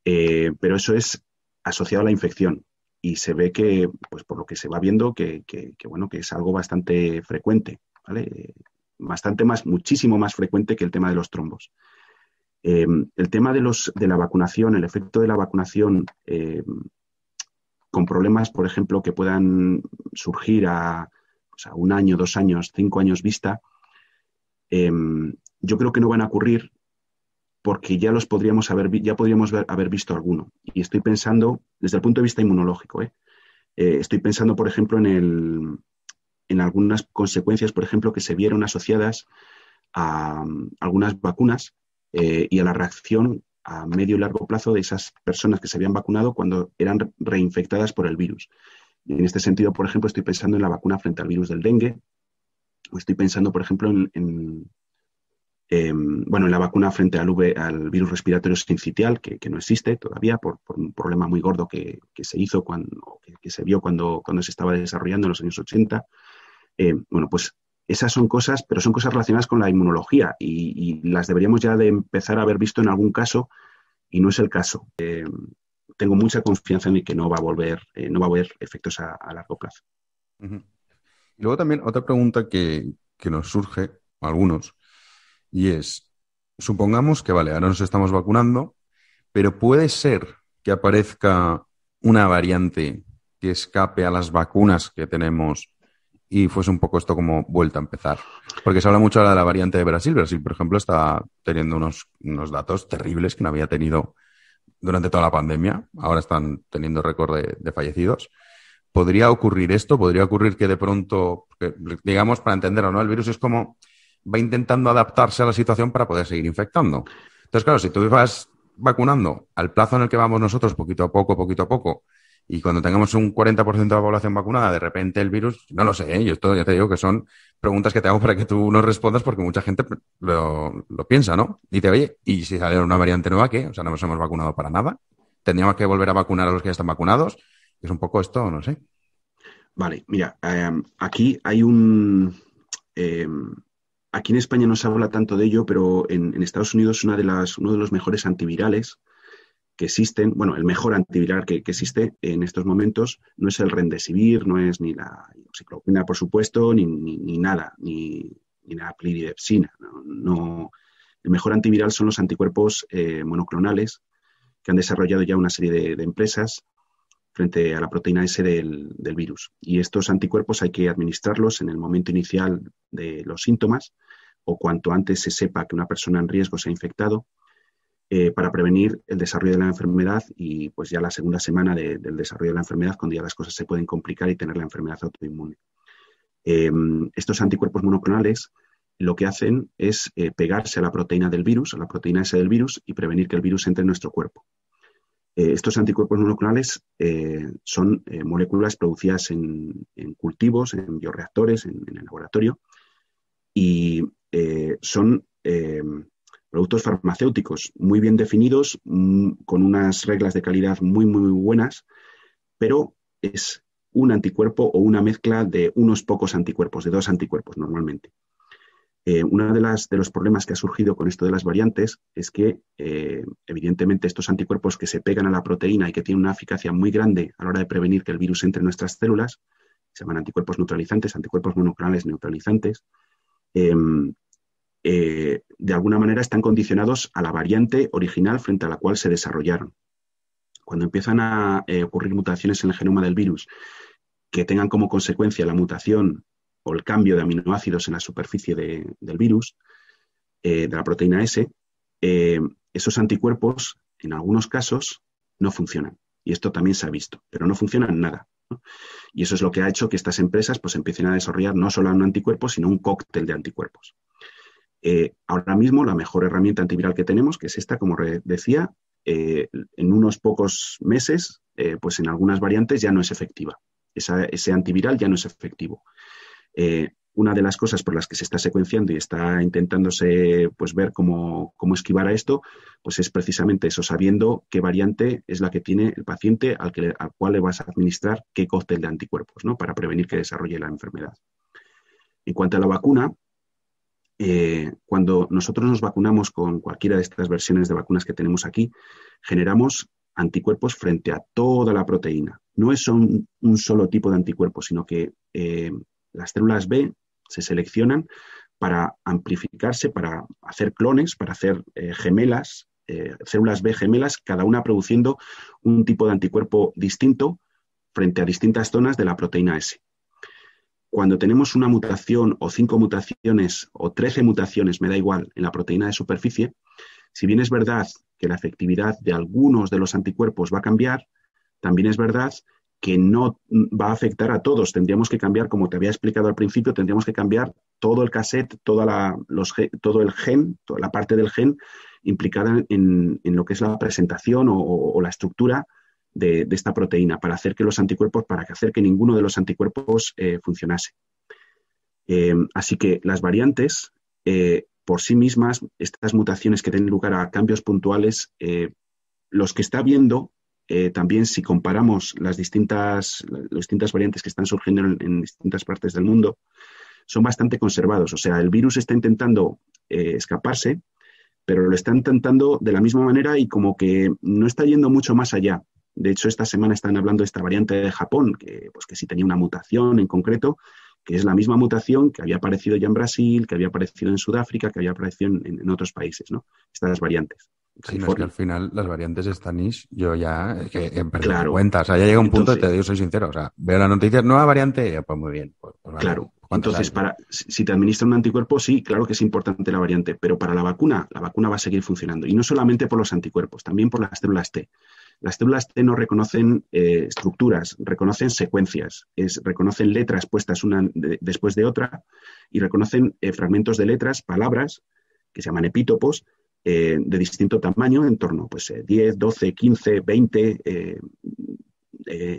Eh, pero eso es asociado a la infección y se ve que, pues por lo que se va viendo, que, bueno, que es algo bastante frecuente, ¿vale? Bastante más, muchísimo más frecuente que el tema de los trombos. el tema de, los, de la vacunación, el efecto de la vacunación con problemas, por ejemplo, que puedan surgir a, un año, dos años, cinco años vista, em, yo creo que no van a ocurrir porque ya los podríamos haber, ya podríamos haber visto alguno. Y estoy pensando, desde el punto de vista inmunológico, ¿eh? Eh, estoy pensando, por ejemplo, en, el, en algunas consecuencias, por ejemplo, que se vieron asociadas a, mm, algunas vacunas eh, y a la reacción a medio y largo plazo de esas personas que se habían vacunado cuando eran reinfectadas por el virus. en este sentido, por ejemplo, estoy pensando en la vacuna frente al virus del dengue, estoy pensando, por ejemplo, en, em, bueno, en la vacuna frente al, al virus respiratorio sincitial, que, no existe todavía por, un problema muy gordo que, se hizo cuando, que, se vio cuando, cuando se estaba desarrollando en los años 80. Eh, bueno, pues esas son cosas, pero son cosas relacionadas con la inmunología y, las deberíamos ya de empezar a haber visto en algún caso y no es el caso. Eh, tengo mucha confianza en que no va a volver, eh, no va a haber efectos a, largo plazo. Y luego también otra pregunta que, nos surge a algunos y es, supongamos que vale, ahora nos estamos vacunando, pero puede ser que aparezca una variante que escape a las vacunas que tenemos y fuese un poco esto como vuelta a empezar. Porque se habla mucho ahora de la variante de Brasil. Brasil, por ejemplo, está teniendo unos, datos terribles que no había tenido durante toda la pandemia. Ahora están teniendo récord de, fallecidos. ¿Podría ocurrir esto? ¿Podría ocurrir que de pronto, digamos, para entenderlo, ¿no? El virus es como va intentando adaptarse a la situación para poder seguir infectando. Entonces, claro, si tú vas vacunando al plazo en el que vamos nosotros, poquito a poco, poquito a poco, y cuando tengamos un 40% de la población vacunada, de repente el virus, no lo sé, ¿eh? yo esto ya te digo que son preguntas que te hago para que tú nos respondas porque mucha gente lo, piensa, ¿no? Y oye, ¿y si sale una variante nueva qué? O sea, no nos hemos vacunado para nada. Tendríamos que volver a vacunar a los que ya están vacunados. Es un poco esto, no sé. Vale, mira, em, aquí hay un... Em, aquí en España no se habla tanto de ello, pero en, Estados Unidos una de las, uno de los mejores antivirales que existen, bueno, el mejor antiviral que, existe en estos momentos no es el rendesivir, no es ni la oxiclopina, por supuesto, ni, ni, ni nada, ni, la pliridepsina. el mejor antiviral son los anticuerpos eh, monoclonales que han desarrollado ya una serie de, empresas frente a la proteína S del, del, virus. Y estos anticuerpos hay que administrarlos en el momento inicial de los síntomas o cuanto antes se sepa que una persona en riesgo se ha infectado eh, para prevenir el desarrollo de la enfermedad y pues ya la segunda semana del desarrollo de la enfermedad, cuando ya las cosas se pueden complicar y tener la enfermedad autoinmune. Em, estos anticuerpos monoclonales lo que hacen es eh, pegarse a la proteína del virus, a la proteína S del virus, y prevenir que el virus entre en nuestro cuerpo. Eh, estos anticuerpos monoclonales son moléculas producidas en, cultivos, en bioreactores, en el laboratorio, y son em, productos farmacéuticos muy bien definidos, mm, con unas reglas de calidad muy, muy, buenas, pero es un anticuerpo o una mezcla de unos pocos anticuerpos, de dos anticuerpos normalmente. Eh, uno de, las, de los problemas que ha surgido con esto de las variantes es que, eh, evidentemente, estos anticuerpos que se pegan a la proteína y que tienen una eficacia muy grande a la hora de prevenir que el virus entre en nuestras células, se llaman anticuerpos neutralizantes, anticuerpos monoclonales neutralizantes, em, eh, de alguna manera están condicionados a la variante original frente a la cual se desarrollaron. Cuando empiezan a eh, ocurrir mutaciones en el genoma del virus que tengan como consecuencia la mutación o el cambio de aminoácidos en la superficie del virus, eh, de la proteína S, esos anticuerpos, en algunos casos, no funcionan. Y esto también se ha visto, pero no funcionan nada. Y eso es lo que ha hecho que estas empresas pues, empiecen a desarrollar no solo un anticuerpo, sino un cóctel de anticuerpos. Eh, ahora mismo la mejor herramienta antiviral que tenemos, que es esta, como decía, eh, en unos pocos meses, eh, pues en algunas variantes ya no es efectiva. ese antiviral ya no es efectivo. una de las cosas por las que se está secuenciando y está intentándose pues, ver cómo, esquivar a esto, pues es precisamente eso, sabiendo qué variante es la que tiene el paciente al, al cual le vas a administrar qué cóctel de anticuerpos, ¿no? Para prevenir que desarrolle la enfermedad. En cuanto a la vacuna, eh, cuando nosotros nos vacunamos con cualquiera de estas versiones de vacunas que tenemos aquí, generamos anticuerpos frente a toda la proteína. No es un, solo tipo de anticuerpo, sino que eh, las células B se seleccionan para amplificarse, para hacer clones, para hacer eh, gemelas, células B gemelas, cada una produciendo un tipo de anticuerpo distinto frente a distintas zonas de la proteína S cuando tenemos una mutación o cinco mutaciones o trece mutaciones, me da igual, en la proteína de superficie, si bien es verdad que la efectividad de algunos de los anticuerpos va a cambiar, también es verdad que no va a afectar a todos. Tendríamos que cambiar, como te había explicado al principio, tendríamos que cambiar todo el cassette, toda la, todo el gen, toda la parte del gen implicada en, lo que es la presentación o la estructura de, esta proteína para hacer que los anticuerpos, para hacer que ninguno de los anticuerpos eh, funcionase. Em, así que las variantes, eh, por sí mismas, estas mutaciones que tienen lugar a cambios puntuales, eh, los que está viendo, también si comparamos las distintas, distintas variantes que están surgiendo en, distintas partes del mundo, son bastante conservados. O sea, el virus está intentando escaparse, pero lo está intentando de la misma manera y como que no está yendo mucho más allá. De hecho, esta semana están hablando de esta variante de Japón, que, pues, que sí tenía una mutación en concreto, que es la misma mutación que había aparecido ya en Brasil, que había aparecido en Sudáfrica, que había aparecido en, otros países, ¿no? Estas variantes. Sí, no, al final las variantes están ish, yo ya eh, perdido cuenta. O sea, ya llega un punto, te digo, soy sincero. O sea, veo la noticia, nueva variante, eh, pues muy bien. Pues, pues claro. Entonces, para, si te administra un anticuerpo, sí, claro que es importante la variante, pero para la vacuna, la vacuna va a seguir funcionando. Y no solamente por los anticuerpos, también por las células T. Las células T no reconocen eh, estructuras, reconocen secuencias, reconocen letras puestas una después de otra y reconocen eh, fragmentos de letras, palabras, que se llaman epítopos, eh, de distinto tamaño, en torno a pues, 10, 12, 15, 20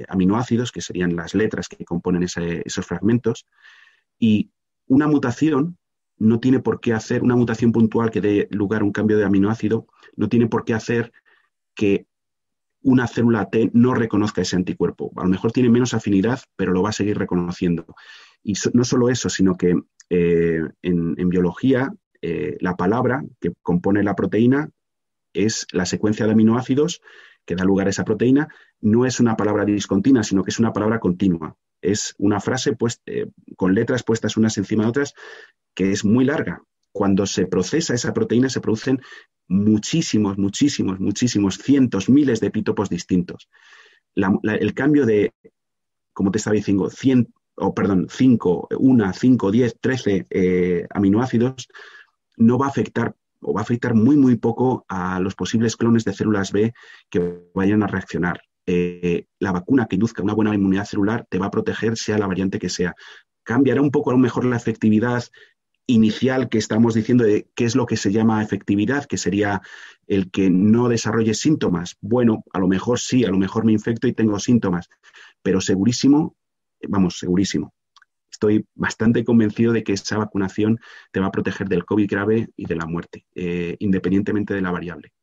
aminoácidos, que serían las letras que componen esos fragmentos. Y una mutación no tiene por qué hacer, una mutación puntual que dé lugar a un cambio de aminoácido, no tiene por qué hacer que una célula T no reconozca ese anticuerpo. A lo mejor tiene menos afinidad, pero lo va a seguir reconociendo. Y no solo eso, sino que eh, en, biología eh, la palabra que compone la proteína es la secuencia de aminoácidos que da lugar a esa proteína, no es una palabra discontinua, sino que es una palabra continua. Es una frase pues, con letras puestas unas encima de otras que es muy larga. Cuando se procesa esa proteína se producen muchísimos, muchísimos, muchísimos, cientos, miles de epítopos distintos. el cambio de, como te estaba diciendo, 100, o perdón, 5, 1, 5, 10, 13 aminoácidos no va a afectar o va a afectar muy, muy poco a los posibles clones de células B que vayan a reaccionar. Eh, la vacuna que induzca una buena inmunidad celular te va a proteger, sea la variante que sea. Cambiará un poco a lo mejor la efectividad inicial que estamos diciendo de qué es lo que se llama efectividad, que sería el que no desarrolle síntomas. Bueno, a lo mejor sí, a lo mejor me infecto y tengo síntomas, pero segurísimo, vamos, segurísimo. Estoy bastante convencido de que esa vacunación te va a proteger del COVID grave y de la muerte, eh, independientemente de la variable.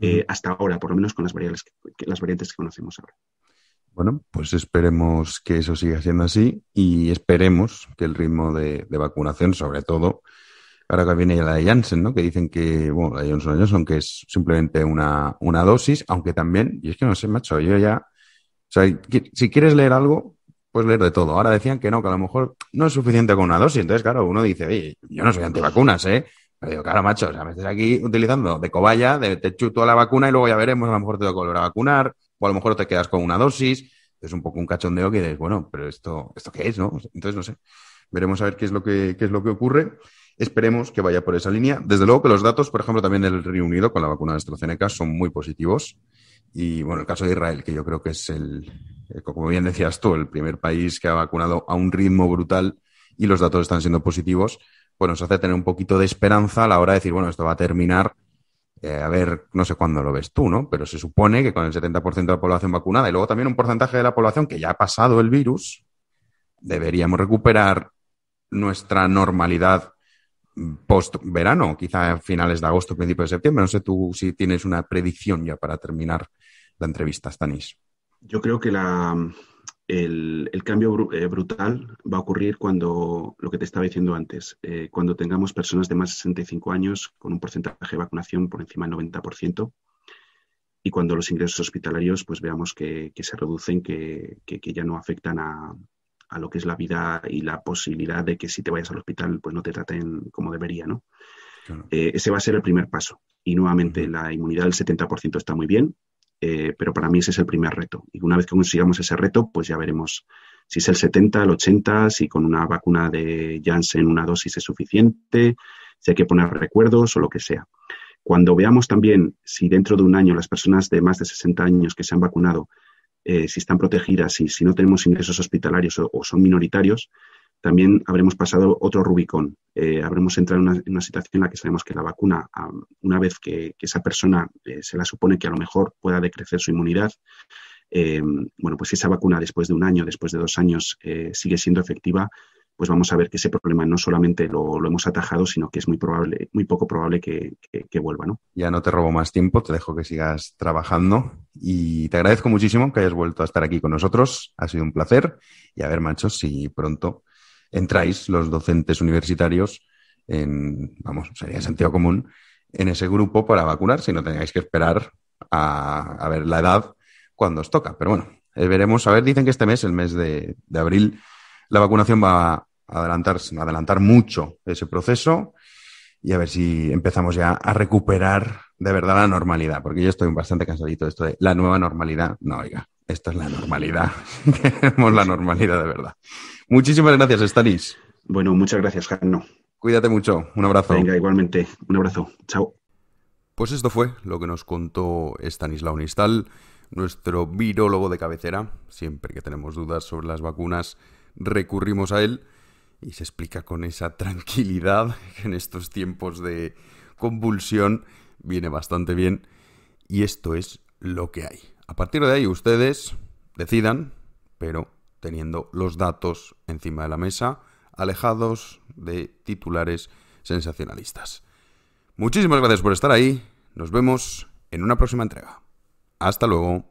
Eh, hasta ahora, por lo menos con las, las variantes que conocemos ahora. Bueno, pues esperemos que eso siga siendo así y esperemos que el ritmo de, vacunación, sobre todo, ahora que viene la de Janssen, ¿no? Que dicen que, bueno, la de Johnson Johnson, que es simplemente una, dosis, aunque también, y es que no sé, macho, yo ya, o sea, si quieres leer algo, puedes leer de todo. Ahora decían que no, que a lo mejor no es suficiente con una dosis, entonces, claro, uno dice, yo no soy antivacunas, ¿eh? Pero digo, claro, macho, o sea, me estás aquí utilizando de cobaya, de te chuto la vacuna y luego ya veremos, a lo mejor te voy a volver a vacunar, o a lo mejor te quedas con una dosis, es un poco un cachondeo que dices, bueno, pero esto, ¿esto qué es? ¿no? Entonces, no sé, veremos a ver qué es lo que, qué es lo que ocurre. Esperemos que vaya por esa línea. Desde luego que los datos, por ejemplo, también del Reino Unido con la vacuna de AstraZeneca son muy positivos. Y bueno, el caso de Israel, que yo creo que es el, eh, como bien decías tú, el primer país que ha vacunado a un ritmo brutal y los datos están siendo positivos, pues nos hace tener un poquito de esperanza a la hora de decir, bueno, esto va a terminar eh, a ver, no sé cuándo lo ves tú, ¿no? Pero se supone que con el 70% de la población vacunada y luego también un porcentaje de la población que ya ha pasado el virus, deberíamos recuperar nuestra normalidad post verano, quizá a finales de agosto, principios de septiembre. No sé tú si tienes una predicción ya para terminar la entrevista, Stanis. Yo creo que la, el, cambio eh, brutal va a ocurrir cuando, lo que te estaba diciendo antes, eh, cuando tengamos personas de más de 65 años con un porcentaje de vacunación por encima del 90% y cuando los ingresos hospitalarios pues veamos que, se reducen, que, ya no afectan a, lo que es la vida y la posibilidad de que si te vayas al hospital pues no te traten como debería, ¿no? Eh, ese va a ser el primer paso. Y nuevamente la inmunidad del 70% está muy bien, eh, pero para mí ese es el primer reto. Y una vez que consigamos ese reto, pues ya veremos si es el 70, el 80, si con una vacuna de Janssen una dosis es suficiente, si hay que poner recuerdos o lo que sea. Cuando veamos también si dentro de un año las personas de más de 60 años que se han vacunado, eh, si están protegidas y si no tenemos ingresos hospitalarios o son minoritarios, también habremos pasado otro Rubicón. Eh, habremos entrado en una, situación en la que sabemos que la vacuna, una vez que, esa persona eh, se la supone que a lo mejor pueda decrecer su inmunidad, eh, bueno, pues si esa vacuna después de un año, después de dos años, sigue siendo efectiva, pues vamos a ver que ese problema no solamente lo, hemos atajado, sino que es muy probable, muy poco probable que, vuelva, ¿no? Ya no te robo más tiempo, te dejo que sigas trabajando y te agradezco muchísimo que hayas vuelto a estar aquí con nosotros. Ha sido un placer y a ver, machos, si pronto entráis los docentes universitarios en, vamos, sería sentido común, en ese grupo para vacunarse si no tengáis que esperar a, ver la edad cuando os toca. Pero bueno, eh, veremos. A ver, dicen que este mes, el mes de, abril, la vacunación va a adelantar, adelantar mucho ese proceso y a ver si empezamos ya a recuperar de verdad la normalidad, porque yo estoy bastante cansadito de esto de la nueva normalidad. No, oiga, esta es la normalidad. Tenemos <laughs> la normalidad de verdad. Muchísimas gracias, Stanis. Bueno, muchas gracias, Jano. Cuídate mucho. Un abrazo. Venga, igualmente. Un abrazo. Chao. Pues esto fue lo que nos contó Stanis Nistal, nuestro virólogo de cabecera. Siempre que tenemos dudas sobre las vacunas, recurrimos a él y se explica con esa tranquilidad <laughs> que en estos tiempos de convulsión viene bastante bien. Y esto es lo que hay. A partir de ahí ustedes decidan, pero teniendo los datos encima de la mesa, alejados de titulares sensacionalistas. Muchísimas gracias por estar ahí. Nos vemos en una próxima entrega. Hasta luego.